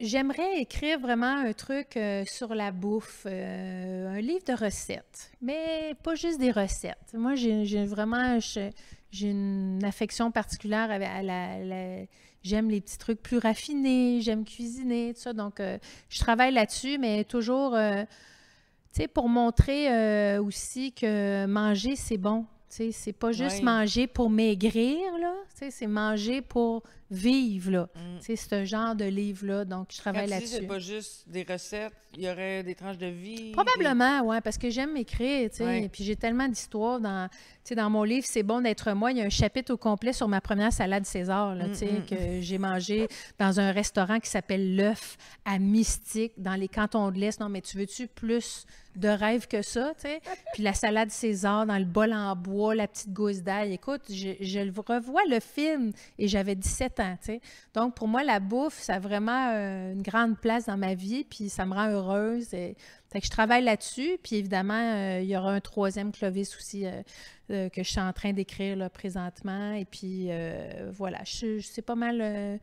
J'aimerais écrire vraiment un truc euh, sur la bouffe, euh, un livre de recettes, mais pas juste des recettes. Moi, j'ai vraiment j'ai une affection particulière à la, j'aime les petits trucs plus raffinés, j'aime cuisiner, tout ça. Donc, euh, je travaille là-dessus, mais toujours, tu sais, pour montrer aussi que manger, c'est bon. Tu sais, c'est pas juste manger pour maigrir, là. Tu sais, c'est manger pour vivre, là. C'est mm. ce genre de livre-là. Donc, je travaille là-dessus. c'est pas juste des recettes, il y aurait des tranches de vie. Probablement, oui, parce que j'aime écrire, tu sais. Puis j'ai tellement d'histoires dans, dans mon livre C'est bon d'être moi. Il y a un chapitre au complet sur ma première salade César, là, mm, tu sais, mm, que j'ai mangé dans un restaurant qui s'appelle L'œuf à Mystique, dans les cantons de l'Est. Non, mais tu veux-tu plus de rêve que ça, Puis la salade César dans le bol en bois, la petite gousse d'ail. Écoute, je, je, revois le film et j'avais 17 ans, Donc pour moi, la bouffe, ça a vraiment euh, une grande place dans ma vie, puis ça me rend heureuse. Et... que je travaille là-dessus, puis évidemment, euh, il y aura un troisième Clovis aussi euh, que je suis en train d'écrire présentement. Et puis voilà, je, je, c'est pas mal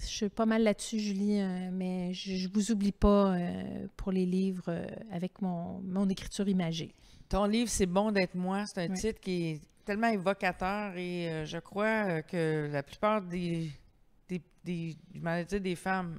je suis pas mal là-dessus, Julie, euh, mais je vous oublie pas euh, pour les livres euh, avec mon, mon, écriture imagée. Ton livre, C'est bon d'être moi. C'est un titre qui est tellement évocateur et je crois que la plupart des, des, des femmes,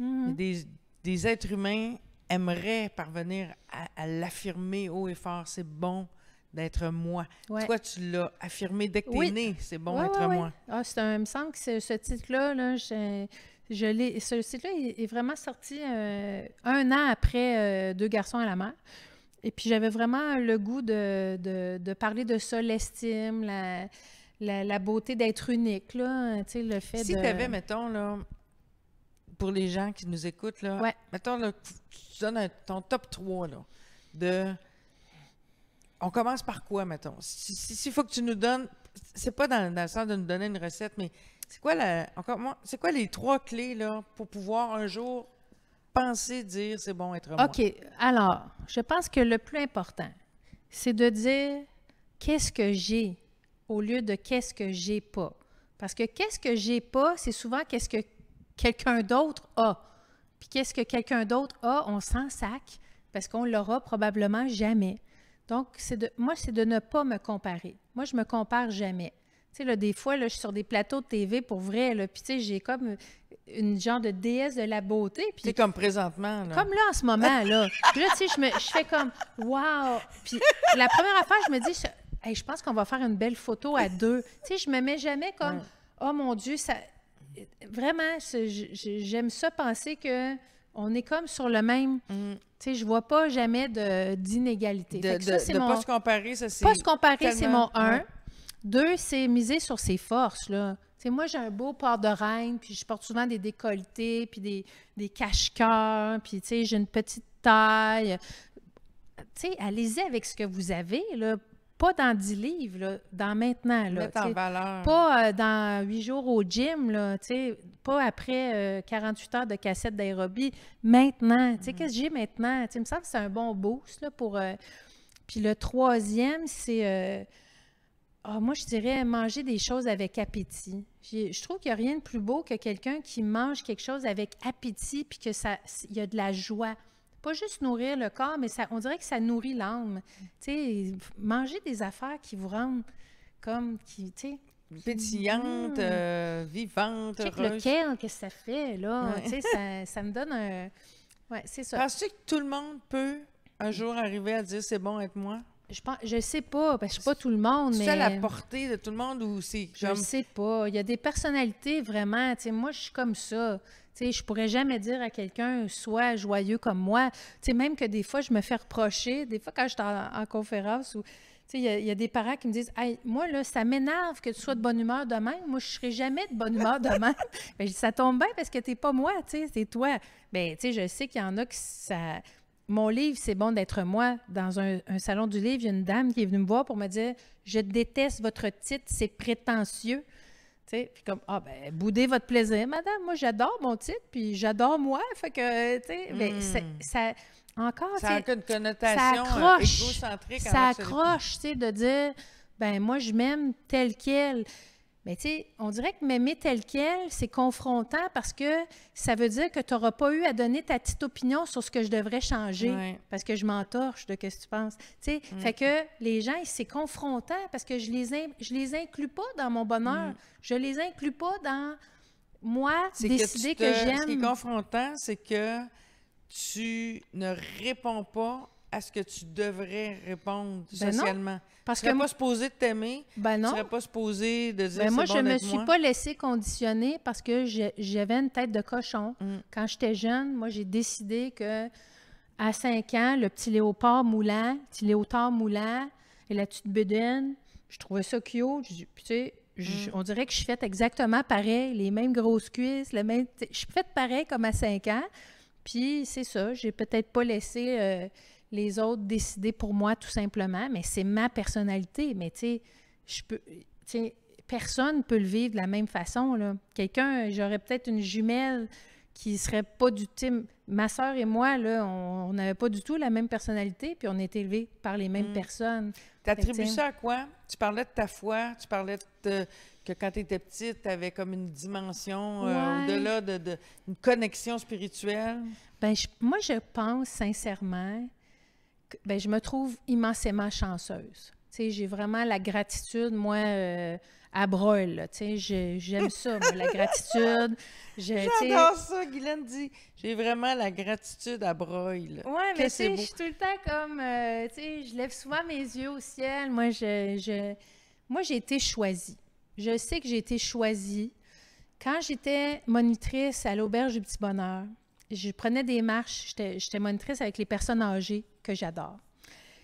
mm-hmm. des, êtres humains aimeraient parvenir à l'affirmer haut et fort. C'est bon d'être moi. Toi, tu l'as affirmé dès que tu es née, c'est bon d'être moi. Ah, un, me semble que ce titre-là, là, je, je l'ai, ce titre-là est, vraiment sorti euh, un an après euh, Deux garçons à la mer. Et puis j'avais vraiment le goût de, parler de ça, l'estime, la, beauté d'être unique, là, le fait si de... tu avais, mettons, là, pour les gens qui nous écoutent, là, mettons, là, tu donnes ton top 3 là, de on commence par quoi, mettons? S'il faut que tu nous donnes, c'est pas dans, le sens de nous donner une recette, mais c'est quoi, encore, c'est quoi les trois clés là, pour pouvoir un jour penser, dire c'est bon être moi? OK. Alors, je pense que le plus important, c'est de dire qu'est-ce que j'ai au lieu de qu'est-ce que j'ai pas. Parce que qu'est-ce que j'ai pas, c'est souvent qu'est-ce que quelqu'un d'autre a. Puis qu'est-ce que quelqu'un d'autre a, on s'en sac parce qu'on l'aura probablement jamais. Donc, de, moi, c'est de ne pas me comparer. Moi, je me compare jamais. Tu sais, là, des fois, là, je suis sur des plateaux de TV pour vrai, là, puis tu sais, j'ai comme euh, une genre de déesse de la beauté. Puis c'est comme présentement, là. Comme là, en ce moment, là. puis là, tu je, me, fais comme « wow ». Puis la première affaire, je me dis je, je pense qu'on va faire une belle photo à deux ». Tu sais, je me mets jamais comme oh mon Dieu, ça… » Vraiment, j'aime ça penser que on est comme sur le même. Mm. Tu sais, je vois pas jamais d'inégalité. De, ne mon... pas se comparer, ça c'est. Pas se comparer, c'est mon un. Deux, c'est miser sur ses forces, là. sais, moi, j'ai un beau port de reine, puis je porte souvent des décolletés, puis des, des cache-cœurs, puis j'ai une petite taille. Tu sais, allez-y avec ce que vous avez, là pas dans 10 livres, dans maintenant. Là, Pas euh, dans 8 jours au gym, là, pas après 48 euh, heures de cassette d'aérobie. Maintenant, mm. qu'est-ce que j'ai maintenant? Tu me semble que c'est un bon boost pour. Euh, puis le troisième, c'est. Ah, moi, je dirais manger des choses avec appétit. Je trouve qu'il n'y a rien de plus beau que quelqu'un qui mange quelque chose avec appétit puis que ça, il y a de la joie pas juste nourrir le corps, mais ça, on dirait que ça nourrit l'âme. Tu manger des affaires qui vous rendent comme, qui, tu sais, pétillante, mm. euh, vivante. lequel que ça fait, là. ça, me donne un. Ouais, c'est ça. Penses-tu que tout le monde peut un jour arriver à dire c'est bon avec moi? Je pense, je sais pas, que je suis pas tout le monde, mais. C'est la portée de tout le monde ou c'est Je sais pas. Il y a des personnalités vraiment. Tu moi, je suis comme ça. Tu sais, je pourrais jamais dire à quelqu'un, sois joyeux comme moi. Tu même que des fois, je me fais reprocher, des fois quand je suis en, conférence ou... Il y, a des parents qui me disent Moi, là, ça m'énerve que tu sois de bonne humeur demain. Moi, je ne serai jamais de bonne humeur demain. Ben, ça tombe bien parce que tu n'es pas moi, c'est toi. Ben, je sais qu'il y en a qui. Ça... Mon livre, c'est bon d'être moi. Dans un, un, salon du livre, il y a une dame qui est venue me voir pour me dire Je déteste votre titre, c'est prétentieux. Puis comme, ah ben, boudez votre plaisir, madame. Moi, j'adore mon titre, puis j'adore moi. Fait que, euh, tu sais, mais hmm. ça, encore, ça a une connotation euh, égocentrique. Ça accroche, tu sais, de dire, ben moi, je m'aime tel quel. Mais tu sais, on dirait que m'aimer tel quel, c'est confrontant parce que ça veut dire que tu n'auras pas eu à donner ta petite opinion sur ce que je devrais changer parce que je m'entorche de ce que tu penses. Tu sais, mm. fait que les gens, c'est confrontant parce que je les, les inclus pas dans mon bonheur. Je mm. Je les inclus pas dans moi décider que, que j'aime. Ce qui est confrontant, c'est que tu ne réponds pas à ce que tu devrais répondre ben socialement. parce tu que moi, supposé de t'aimer. Ben non. Tu serais pas supposé de dire. Ben moi, je me suis pas laissée conditionner parce que j'avais une tête de cochon. Mm. Quand j'étais jeune, moi, j'ai décidé que à 5 ans, le petit léopard moulant, petit léotard moulant et la petite bedaine, je trouvais ça cute. tu sais, mm. on dirait que je suis faite exactement pareil, les mêmes grosses cuisses, le même. Je suis faite pareil comme à 5 ans. Puis c'est ça, j'ai peut-être pas laissé euh, les autres décider pour moi tout simplement, mais c'est ma personnalité. Mais tu sais, je peux, personne ne peut le vivre de la même façon. Quelqu'un, j'aurais peut-être une jumelle qui serait pas du tout. Ma sœur et moi, là, on n'avait pas du tout la même personnalité, puis on était élevés par les mêmes mm. personnes. personnes. attribues ça à quoi? Tu parlais de ta foi, tu parlais de, que quand tu étais petite, tu avais comme une dimension euh, au-delà de, de, connexion spirituelle. Ben, moi, je pense sincèrement ben, je me trouve immensément chanceuse. J'ai vraiment la gratitude, moi, euh, à sais, J'aime ça, moi, la gratitude. J'adore ça, Guylaine dit. J'ai vraiment la gratitude à Broil. Oui, mais tu sais, je suis tout le temps comme. Euh, tu sais, je lève souvent mes yeux au ciel. Moi, je, je... moi j'ai été choisie. Je sais que j'ai été choisie. Quand j'étais monitrice à l'Auberge du Petit Bonheur, je prenais des marches, j'étais, monitrice avec les personnes âgées que j'adore.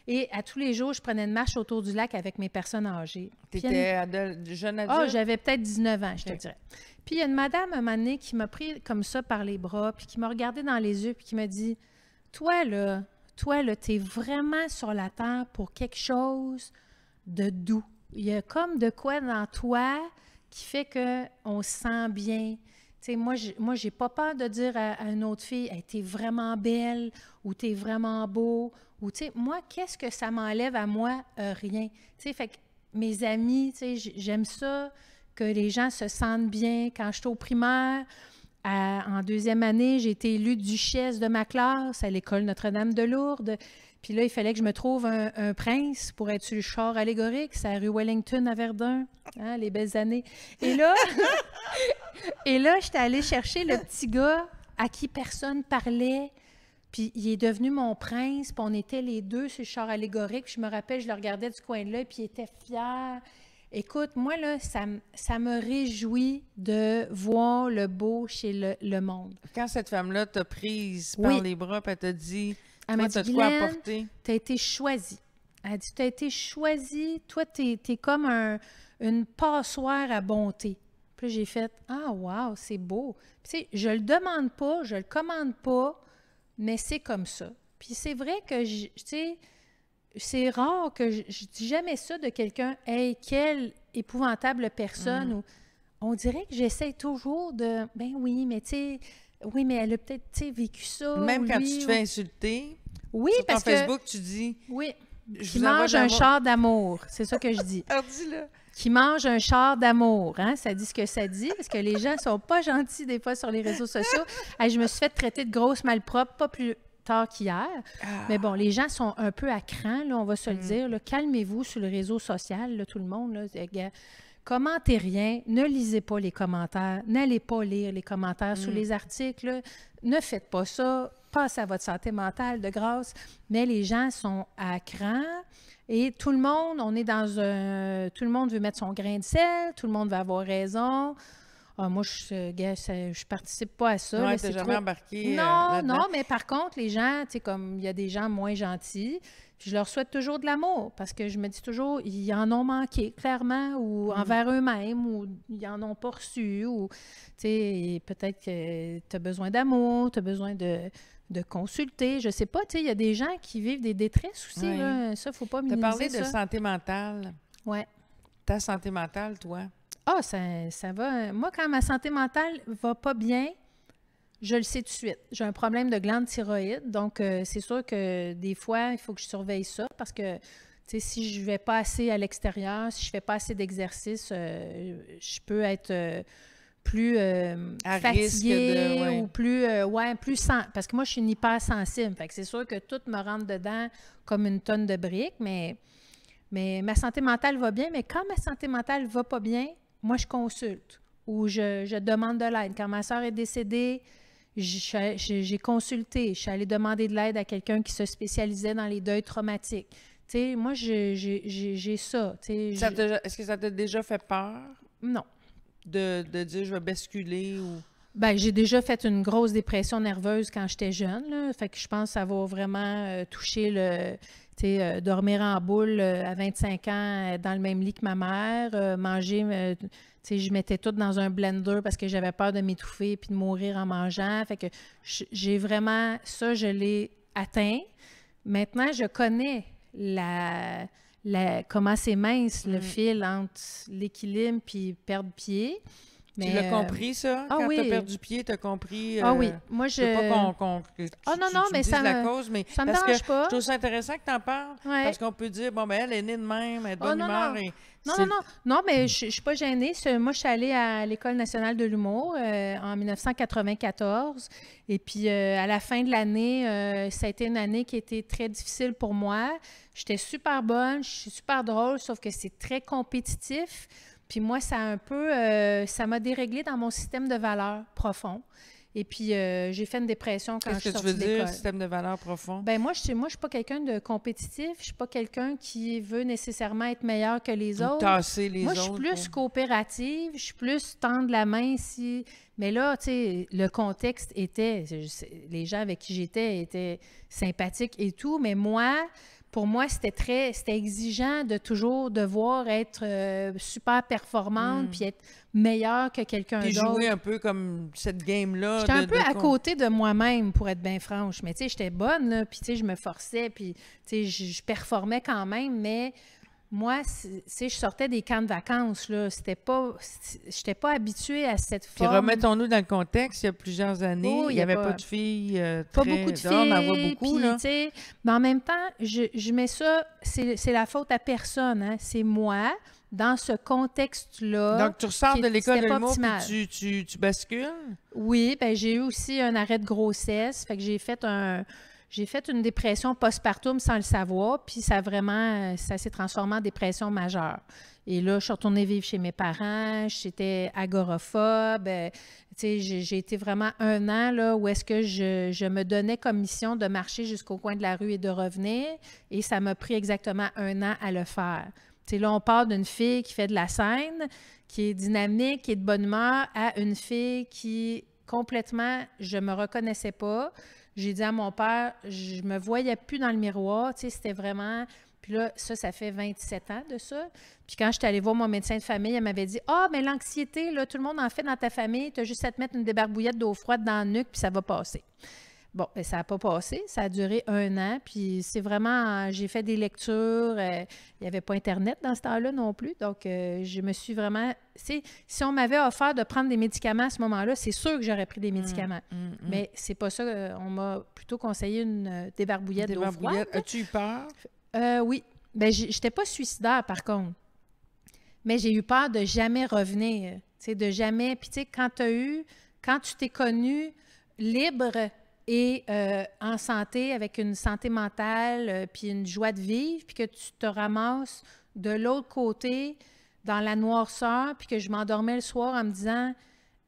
Et à tous les jours, je prenais une marche autour du lac avec mes personnes âgées. Tu étais jeune ah, adulte? Oh, j'avais peut-être 19 ans, je te dirais. Puis il y a une madame, à un moment donné, qui m'a pris comme ça par les bras, puis qui m'a regardé dans les yeux, puis qui m'a dit Toi, là, toi, là, t'es vraiment sur la terre pour quelque chose de doux. Il y a comme de quoi dans toi qui fait qu'on se sent bien moi, je moi, j'ai pas peur de dire à, une autre fille, tu t'es vraiment belle ou t'es vraiment beau ou tu sais, moi, qu'est-ce que ça m'enlève à moi euh, Rien. Tu sais, fait que mes amis, tu sais, j'aime ça que les gens se sentent bien. Quand j'étais au primaire, en deuxième année, j'ai été élue duchesse de ma classe à l'école Notre-Dame de Lourdes. Puis là, il fallait que je me trouve un, prince pour être sur le char allégorique. C'est la rue Wellington à Verdun, hein, les belles années. Et là, et là, j'étais allée chercher le petit gars à qui personne parlait. Puis il est devenu mon prince, puis on était les deux sur le char allégorique. je me rappelle, je le regardais du coin de l'œil, puis il était fier. Écoute, moi, là, ça, ça, me réjouit de voir le beau chez le, monde. Quand cette femme-là t'a prise par les bras, elle t'a dit elle m'a dit, tu as été choisi. Elle dit, tu as été choisi. Toi, tu es, comme un, une passoire à bonté. Puis j'ai fait, ah, wow, c'est beau. Puis, je le demande pas, je le commande pas, mais c'est comme ça. Puis c'est vrai que, tu sais, c'est rare que je, dis jamais ça de quelqu'un, hey, quelle épouvantable personne. Mm. on dirait que j'essaie toujours de, ben oui, mais tu sais, oui, mais elle a peut-être vécu ça. Même quand tu te fais insulter, oui, sur ton Facebook, tu dis. Oui. Je qui mange un char d'amour. C'est ça que je dis. qui mange un char d'amour. Hein? Ça dit ce que ça dit, parce que les gens sont pas gentils des fois sur les réseaux sociaux. je me suis fait traiter de grosse malpropre, pas plus tard qu'hier. Ah. Mais bon, les gens sont un peu à cran, là, on va se le mm. dire. Calmez-vous sur le réseau social, là, tout le monde. Là, commentez rien, ne lisez pas les commentaires, n'allez pas lire les commentaires sous mm. les articles, ne faites pas ça, passez à votre santé mentale de grâce. Mais les gens sont à cran et tout le monde, on est dans un. Tout le monde veut mettre son grain de sel, tout le monde va avoir raison. Ah, moi, je, ne euh, je participe pas à ça. Ouais, n'es jamais embarqué. Euh, non, non, mais par contre, les gens, tu sais, comme il y a des gens moins gentils, je leur souhaite toujours de l'amour parce que je me dis toujours, ils en ont manqué, clairement, ou mm. envers eux-mêmes, ou ils en ont pas reçu, ou, tu sais, peut-être que tu as besoin d'amour, tu as besoin de, de consulter, je sais pas, tu sais, il y a des gens qui vivent des détresses aussi, Ça, là. ça, faut pas minimiser T'as parlé de santé mentale. Ouais. Ta santé mentale, toi, ah, ça, va. Hein. Moi, quand ma santé mentale va pas bien, je le sais tout de suite. J'ai un problème de glande thyroïde, donc euh, c'est sûr que des fois, il faut que je surveille ça parce que si je ne vais pas assez à l'extérieur, si je ne fais pas assez d'exercice, euh, je peux être euh, plus fatiguée ou plus, ouais, plus sans, parce que moi, je suis une hypersensible. Fait que c'est sûr que tout me rentre dedans comme une tonne de briques, mais, mais ma santé mentale va bien, mais quand ma santé mentale va pas bien, moi, je consulte ou je, demande de l'aide. Quand ma soeur est décédée, j'ai consulté, je suis allée demander de l'aide à quelqu'un qui se spécialisait dans les deuils traumatiques. Tu sais, moi, j'ai ça. Est-ce que ça t'a déjà fait peur? Non. De, dire je vais basculer ou. Ben, j'ai déjà fait une grosse dépression nerveuse quand j'étais jeune. Fait que je pense que ça va vraiment euh, toucher le. Euh, dormir en boule euh, à 25 ans euh, dans le même lit que ma mère, manger, je mettais tout dans un blender parce que j'avais peur de m'étouffer puis de mourir en mangeant. Fait que j'ai vraiment, ça, je l'ai atteint. Maintenant, je connais la, la comment c'est mince le mm. fil entre l'équilibre puis perdre pied tu l'as euh, compris, ça? Ah Quand tu as perdu pied, tu as compris. ah euh, oui, moi, je. pas qu'on. Ah tu, non, La cause, mais ça me dérange pas. Je trouve ça intéressant que tu en parles. Parce qu'on peut dire, bon, ben, elle est née de même, elle est de oh, bonne humeur. Non. non, non, non. mais je ne suis pas gênée. Moi, je suis allée à l'École nationale de l'humour euh, en 1994. Et puis, à la fin de l'année, ça a été une année qui était très difficile pour moi. J'étais super bonne, je suis super drôle, sauf que c'est très compétitif. Puis moi, ça a un peu, euh, ça m'a déréglé dans mon système de valeurs profond. Et puis, euh, j'ai fait une dépression quand je suis sortie de Qu'est-ce que tu veux dire, système de valeurs profond? Ben moi, je ne moi, je suis pas quelqu'un de compétitif. Je suis pas quelqu'un qui veut nécessairement être meilleur que les autres. Tasser les autres. Moi, je suis plus hein. coopérative. Je suis plus tendre la main si... Mais là, tu sais, le contexte était... Les gens avec qui j'étais étaient sympathiques et tout, mais moi pour moi, c'était très, c'était exigeant de toujours devoir être euh, super performante, mm. puis être meilleure que quelqu'un d'autre. jouer un peu comme cette game-là. J'étais un peu à côté de moi-même, pour être bien franche. Mais tu sais, j'étais bonne, puis tu sais, je me forçais, puis tu sais, je, performais quand même, mais moi, si je sortais des camps de vacances, là, c'était pas, j'étais pas habituée à cette forme. remettons-nous dans le contexte, il y a plusieurs années, oh, il n'y avait pas, de filles, euh, très, pas beaucoup de filles, en voit beaucoup, Mais en même temps, je, mets ça, c'est la faute à personne, hein. c'est moi. Dans ce contexte-là. Donc, tu ressors de l'école de l'humour tu, tu, bascules? Oui, ben j'ai eu aussi un arrêt de grossesse. Fait que j'ai fait un, j'ai fait une dépression postpartum sans le savoir, puis ça vraiment, ça s'est transformé en dépression majeure. Et là, je suis retournée vivre chez mes parents, j'étais agoraphobe. Euh, j'ai été vraiment un an là, où est-ce que je, me donnais comme mission de marcher jusqu'au coin de la rue et de revenir. Et ça m'a pris exactement un an à le faire. là, on part d'une fille qui fait de la scène, qui est dynamique, qui est de bonne humeur, à une fille qui complètement, je me reconnaissais pas. J'ai dit à mon père, je me voyais plus dans le miroir, tu sais, c'était vraiment... Puis là, ça, ça fait 27 ans de ça. Puis quand j'étais allée voir mon médecin de famille, elle m'avait dit Ah, mais l'anxiété, là, tout le monde en fait dans ta famille, tu as juste à te mettre une débarbouillette d'eau froide dans le nuque, puis ça va passer. Bon, ben, ça n'a pas passé. Ça a duré un an. Puis c'est vraiment, j'ai fait des lectures. Euh, il n'y avait pas Internet dans ce temps-là non plus. Donc, euh, je me suis vraiment. Si on m'avait offert de prendre des médicaments à ce moment-là, c'est sûr que j'aurais pris des mmh, médicaments. Mmh, mmh. Mais c'est pas ça. Euh, on m'a plutôt conseillé une débarbouillette, d'eau froide. As-tu eu peur? Euh, oui. Ben, n'étais pas suicidaire, par contre. Mais j'ai eu peur de jamais revenir. Tu sais, de jamais. Puis, tu sais, quand tu as eu, quand tu t'es connu libre, et euh, en santé, avec une santé mentale, euh, puis une joie de vivre, puis que tu te ramasses de l'autre côté dans la noirceur, puis que je m'endormais le soir en me disant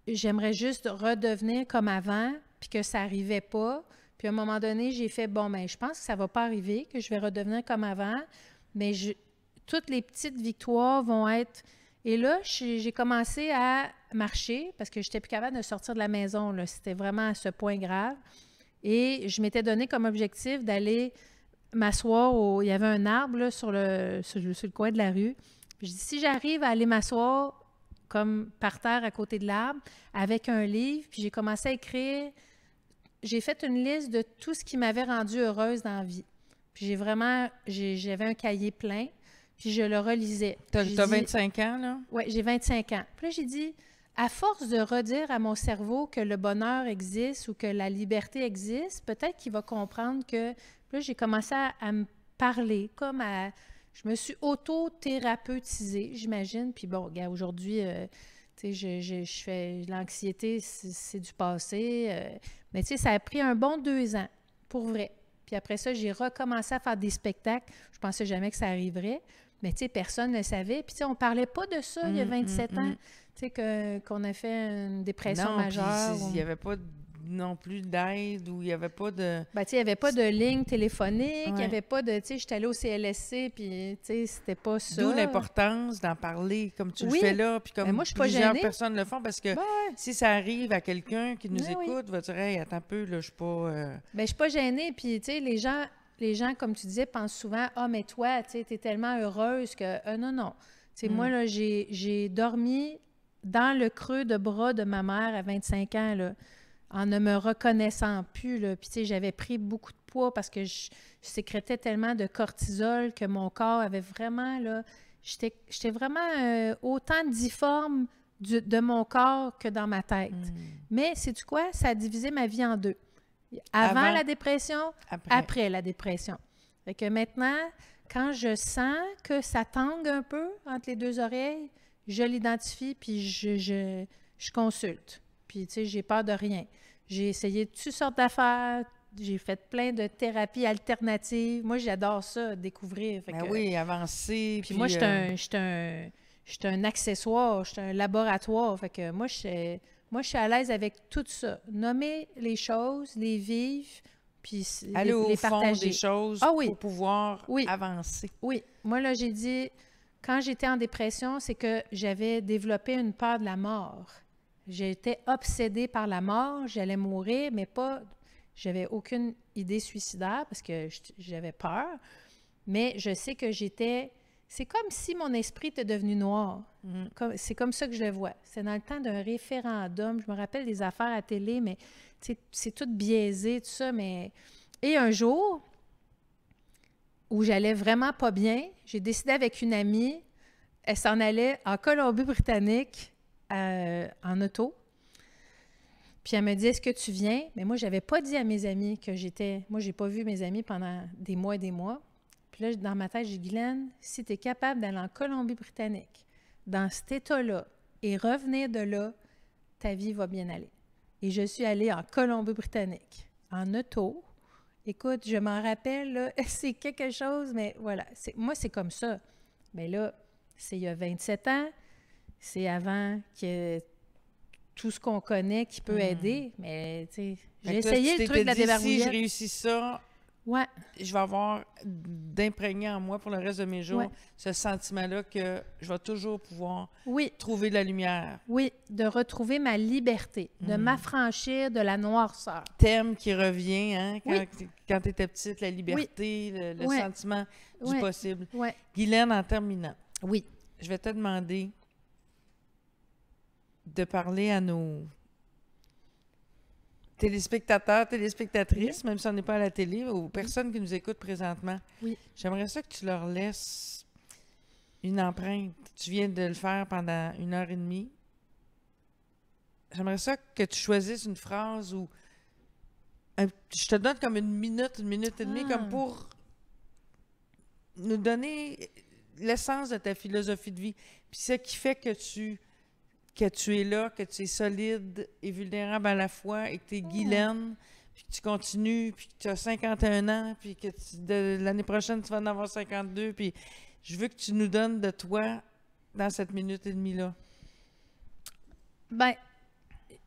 j'aimerais juste redevenir comme avant, puis que ça n'arrivait pas. Puis à un moment donné, j'ai fait bon, ben, je pense que ça ne va pas arriver, que je vais redevenir comme avant, mais toutes les petites victoires vont être. Et là, j'ai commencé à marcher parce que je n'étais plus capable de sortir de la maison. C'était vraiment à ce point grave. Et je m'étais donné comme objectif d'aller m'asseoir au. Il y avait un arbre sur, le, coin de la rue. je dis si j'arrive à aller m'asseoir comme par terre à côté de l'arbre avec un livre, puis j'ai commencé à écrire. J'ai fait une liste de tout ce qui m'avait rendue heureuse dans la vie. Puis j'ai vraiment. J'avais un cahier plein, puis je le relisais. Tu 25 ans, là? Oui, j'ai 25 ans. Puis là, j'ai dit à force de redire à mon cerveau que le bonheur existe ou que la liberté existe, peut-être qu'il va comprendre que là, j'ai commencé à, me parler, comme à. Je me suis auto-thérapeutisée, j'imagine. Puis bon, aujourd'hui, euh, je, fais. L'anxiété, c'est du passé. Euh, mais tu sais, ça a pris un bon deux ans, pour vrai. Puis après ça, j'ai recommencé à faire des spectacles. Je pensais jamais que ça arriverait. Mais tu sais, personne ne savait. Puis tu sais, on parlait pas de ça il y a 27 mmh, mmh, ans. Mmh. Tu qu'on a fait une dépression non, majeure. Il n'y avait pas non plus d'aide ou il n'y avait pas de. Ben, tu il n'y avait pas de ligne téléphonique, il avait pas de. Tu sais, j'étais allée au CLSC, puis, tu sais, c'était pas ça. D'où l'importance d'en parler, comme tu le fais là, puis comme ben, moi, je plusieurs personnes le font, parce que ben, si ça arrive à quelqu'un qui nous ben, écoute, va dire, hey, attends un peu, là, je suis pas. Euh, ben, je suis pas gênée, puis, tu sais, les gens les gens, comme tu disais, pensent souvent Ah, mais toi, tu es tellement heureuse que. Euh, non, non. Mm. Moi, là, j'ai dormi dans le creux de bras de ma mère à 25 ans, en ne me reconnaissant plus. Puis, tu sais, j'avais pris beaucoup de poids parce que je, sécrétais tellement de cortisol que mon corps avait vraiment, là, j'étais vraiment euh, autant difforme de mon corps que dans ma tête. Hmm. Mais, c'est du quoi? Ça a divisé ma vie en deux. Avant, la dépression, après. la dépression. Et que maintenant, quand je sens que ça tangue un peu entre les deux oreilles, je l'identifie, puis je, consulte. Puis, tu sais, j'ai peur de rien. J'ai essayé toutes sortes d'affaires, j'ai fait plein de thérapies alternatives. Moi, j'adore ça, découvrir. Ah oui, avancer. Puis, moi, euh, je suis un, accessoire, je suis un laboratoire. Fait que moi, je suis à l'aise avec tout ça. Nommer les choses, les vivre, puis Aller les, au les partager. Fond des choses ah, oui. pour pouvoir oui. avancer. Oui. Moi, là, j'ai dit, quand j'étais en dépression, c'est que j'avais développé une peur de la mort. J'étais obsédée par la mort, j'allais mourir, mais pas. J'avais aucune idée suicidaire parce que j'avais peur, mais je sais que j'étais. C'est comme si mon esprit était devenu noir. Mm-hmm. C'est comme ça que je le vois. C'est dans le temps d'un référendum. Je me rappelle des affaires à télé, mais c'est tout biaisé, tout ça. Mais... Et un jour, où j'allais vraiment pas bien, j'ai décidé avec une amie, elle s'en allait en Colombie-Britannique euh, en auto. Puis elle me dit Est-ce que tu viens Mais moi, j'avais pas dit à mes amis que j'étais. Moi, j'ai pas vu mes amis pendant des mois et des mois. Puis là, dans ma tête, j'ai dit Glenn, si tu es capable d'aller en Colombie-Britannique, dans cet état-là, et revenir de là, ta vie va bien aller. Et je suis allée en Colombie-Britannique, en auto, Écoute, je m'en rappelle, c'est quelque chose, mais voilà. Moi, c'est comme ça. Mais là, c'est il y a 27 ans, c'est avant que tout ce qu'on connaît qui peut hmm. aider. Mais tu sais, j'ai essayé le truc de la débarrasser. Si je réussis ça, je vais avoir d'imprégner en moi pour le reste de mes jours ce sentiment-là que je vais toujours pouvoir trouver de la lumière. Oui, de retrouver ma liberté, de mm. m'affranchir de la noirceur. Thème qui revient hein, quand, tu étais petite, la liberté, le, sentiment du possible. Guylaine, en terminant, oui. je vais te demander de parler à nos téléspectateurs, téléspectatrices, même si on n'est pas à la télé, ou personnes qui nous écoutent présentement. J'aimerais ça que tu leur laisses une empreinte. Tu viens de le faire pendant une heure et demie. J'aimerais ça que tu choisisses une phrase ou je te donne comme une minute, une minute et demie, comme ah. pour nous donner l'essence de ta philosophie de vie. Puis ce qui fait que tu que tu es là, que tu es solide et vulnérable à la fois et que tu es ah. Guylaine, puis que tu continues, puis que tu as 51 ans, puis que l'année prochaine, tu vas en avoir 52, puis je veux que tu nous donnes de toi dans cette minute et demie-là. Ben,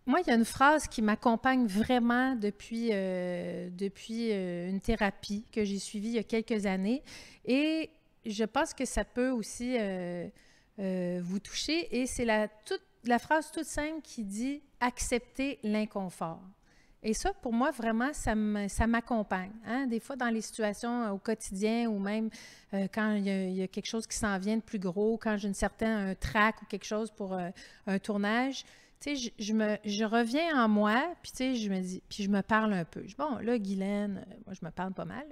moi, il y a une phrase qui m'accompagne vraiment depuis, euh, depuis euh, une thérapie que j'ai suivie il y a quelques années. Et je pense que ça peut aussi euh, vous toucher. Et c'est la toute la phrase toute simple qui dit accepter l'inconfort. Et ça, pour moi, vraiment, ça m'accompagne. Hein. Des fois, dans les situations euh, au quotidien ou même euh, quand il y, a quelque chose qui s'en vient de plus gros, quand j'ai un certain un trac ou quelque chose pour euh, un tournage, tu je, me, reviens en moi, puis je me dis, puis je me parle un peu. bon, là, Guylaine, moi, je me parle pas mal,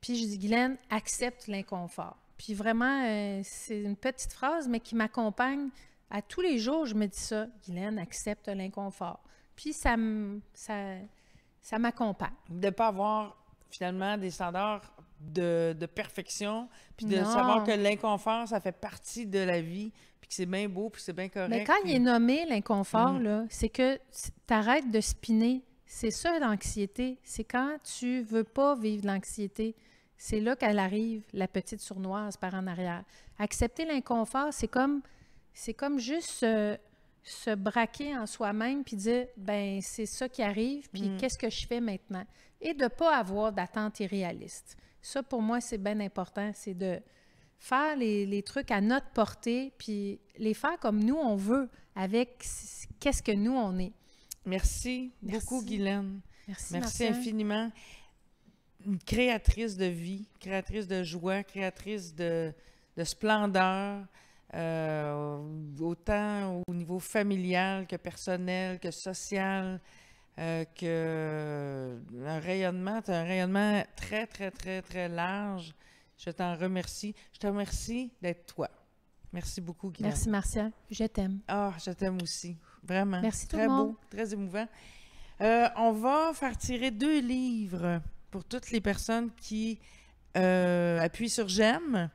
puis je dis, Guylaine, accepte l'inconfort. Puis vraiment, c'est une petite phrase, mais qui m'accompagne à tous les jours, je me dis ça, Guylaine, accepte l'inconfort. Puis ça, ça, ça m'accompagne. De ne pas avoir finalement des standards de, perfection, puis de savoir que l'inconfort, ça fait partie de la vie, puis que c'est bien beau, puis c'est bien correct. Mais quand il est nommé l'inconfort, mm. c'est que tu arrêtes de spinner. C'est ça l'anxiété. C'est quand tu veux pas vivre l'anxiété. C'est là qu'elle arrive, la petite sournoise par en arrière. Accepter l'inconfort, c'est comme c'est comme juste se, braquer en soi-même puis dire ben c'est ça qui arrive puis mm. qu'est-ce que je fais maintenant et de pas avoir d'attente irréaliste. Ça pour moi c'est bien important, c'est de faire les, trucs à notre portée puis les faire comme nous on veut avec qu'est-ce que nous on est. Merci, beaucoup Guylaine. Merci, infiniment. Une créatrice de vie, créatrice de joie, créatrice de, de splendeur. Euh, autant au niveau familial que personnel, que social, euh, que euh, un rayonnement, un rayonnement très, très, très, très large. Je t'en remercie. Je te remercie d'être toi. Merci beaucoup, Guillaume. Merci, Marcia. Je t'aime. Ah, je t'aime aussi. Vraiment. Merci Très beau, très émouvant. on va faire tirer deux livres pour toutes les personnes qui appuient sur j'aime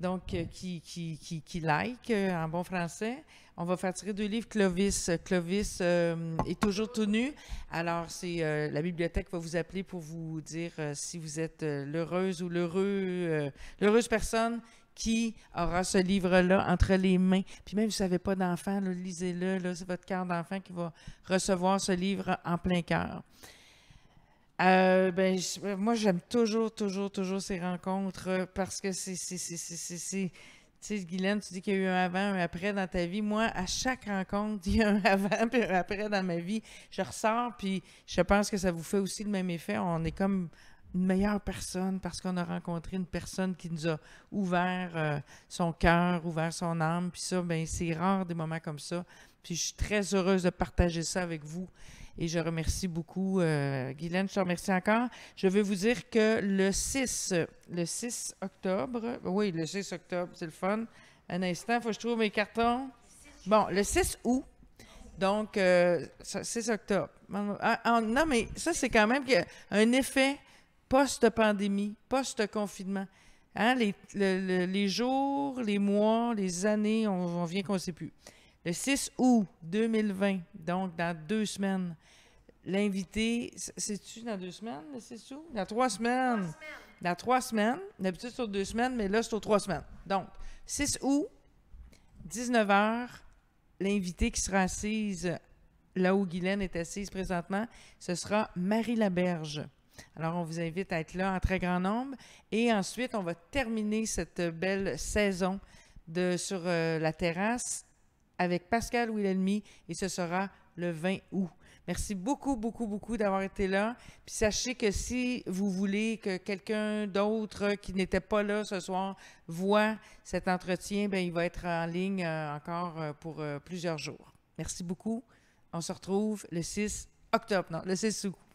donc euh, qui, qui, qui, like euh, en bon français. On va faire tirer deux livres Clovis. Euh, Clovis est toujours tout nu. Alors, c'est la bibliothèque va vous appeler pour vous dire si vous êtes l'heureuse ou l'heureux, l'heureuse personne qui aura ce livre-là entre les mains. Puis même si vous n'avez pas d'enfant, lisez-le. c'est votre cœur d'enfant qui va recevoir ce livre en plein cœur. Euh, ben, euh, moi, j'aime toujours, toujours, toujours ces rencontres parce que c'est. Tu sais, Guylaine, tu dis qu'il y a eu un avant, un après dans ta vie. Moi, à chaque rencontre, il y a un avant puis un après dans ma vie. Je ressors, puis je pense que ça vous fait aussi le même effet. On est comme une meilleure personne parce qu'on a rencontré une personne qui nous a ouvert euh, son cœur, ouvert son âme. Puis ça, ben c'est rare des moments comme ça. Puis je suis très heureuse de partager ça avec vous. Et je remercie beaucoup, euh, Guylaine, je te remercie encore. Je veux vous dire que le 6, le 6 octobre, oui, le 6 octobre, c'est le fun. Un instant, il faut que je trouve mes cartons. Bon, le 6 août, donc 6 euh, octobre. Ah, ah, non, mais ça, c'est quand même un effet post-pandémie, post-confinement. Hein, les, jours, les mois, les années, on, on vient qu'on ne sait plus. Le 6 août 2020, donc dans deux semaines, l'invité, c'est-tu dans deux semaines, le 6 août? Dans trois semaines. Dans trois semaines. D'habitude, c'est aux deux semaines, mais là, c'est aux trois semaines. Donc, 6 août, 19h, l'invité qui sera assise là où Guylaine est assise présentement, ce sera Marie Laberge. Alors, on vous invite à être là en très grand nombre. Et ensuite, on va terminer cette belle saison de, sur euh, la terrasse avec Pascal Wilhelmy et ce sera le 20 août. Merci beaucoup, beaucoup, beaucoup d'avoir été là. Puis sachez que si vous voulez que quelqu'un d'autre qui n'était pas là ce soir voit cet entretien, bien, il va être en ligne euh, encore euh, pour euh, plusieurs jours. Merci beaucoup. On se retrouve le 6 octobre, non, le 6 août.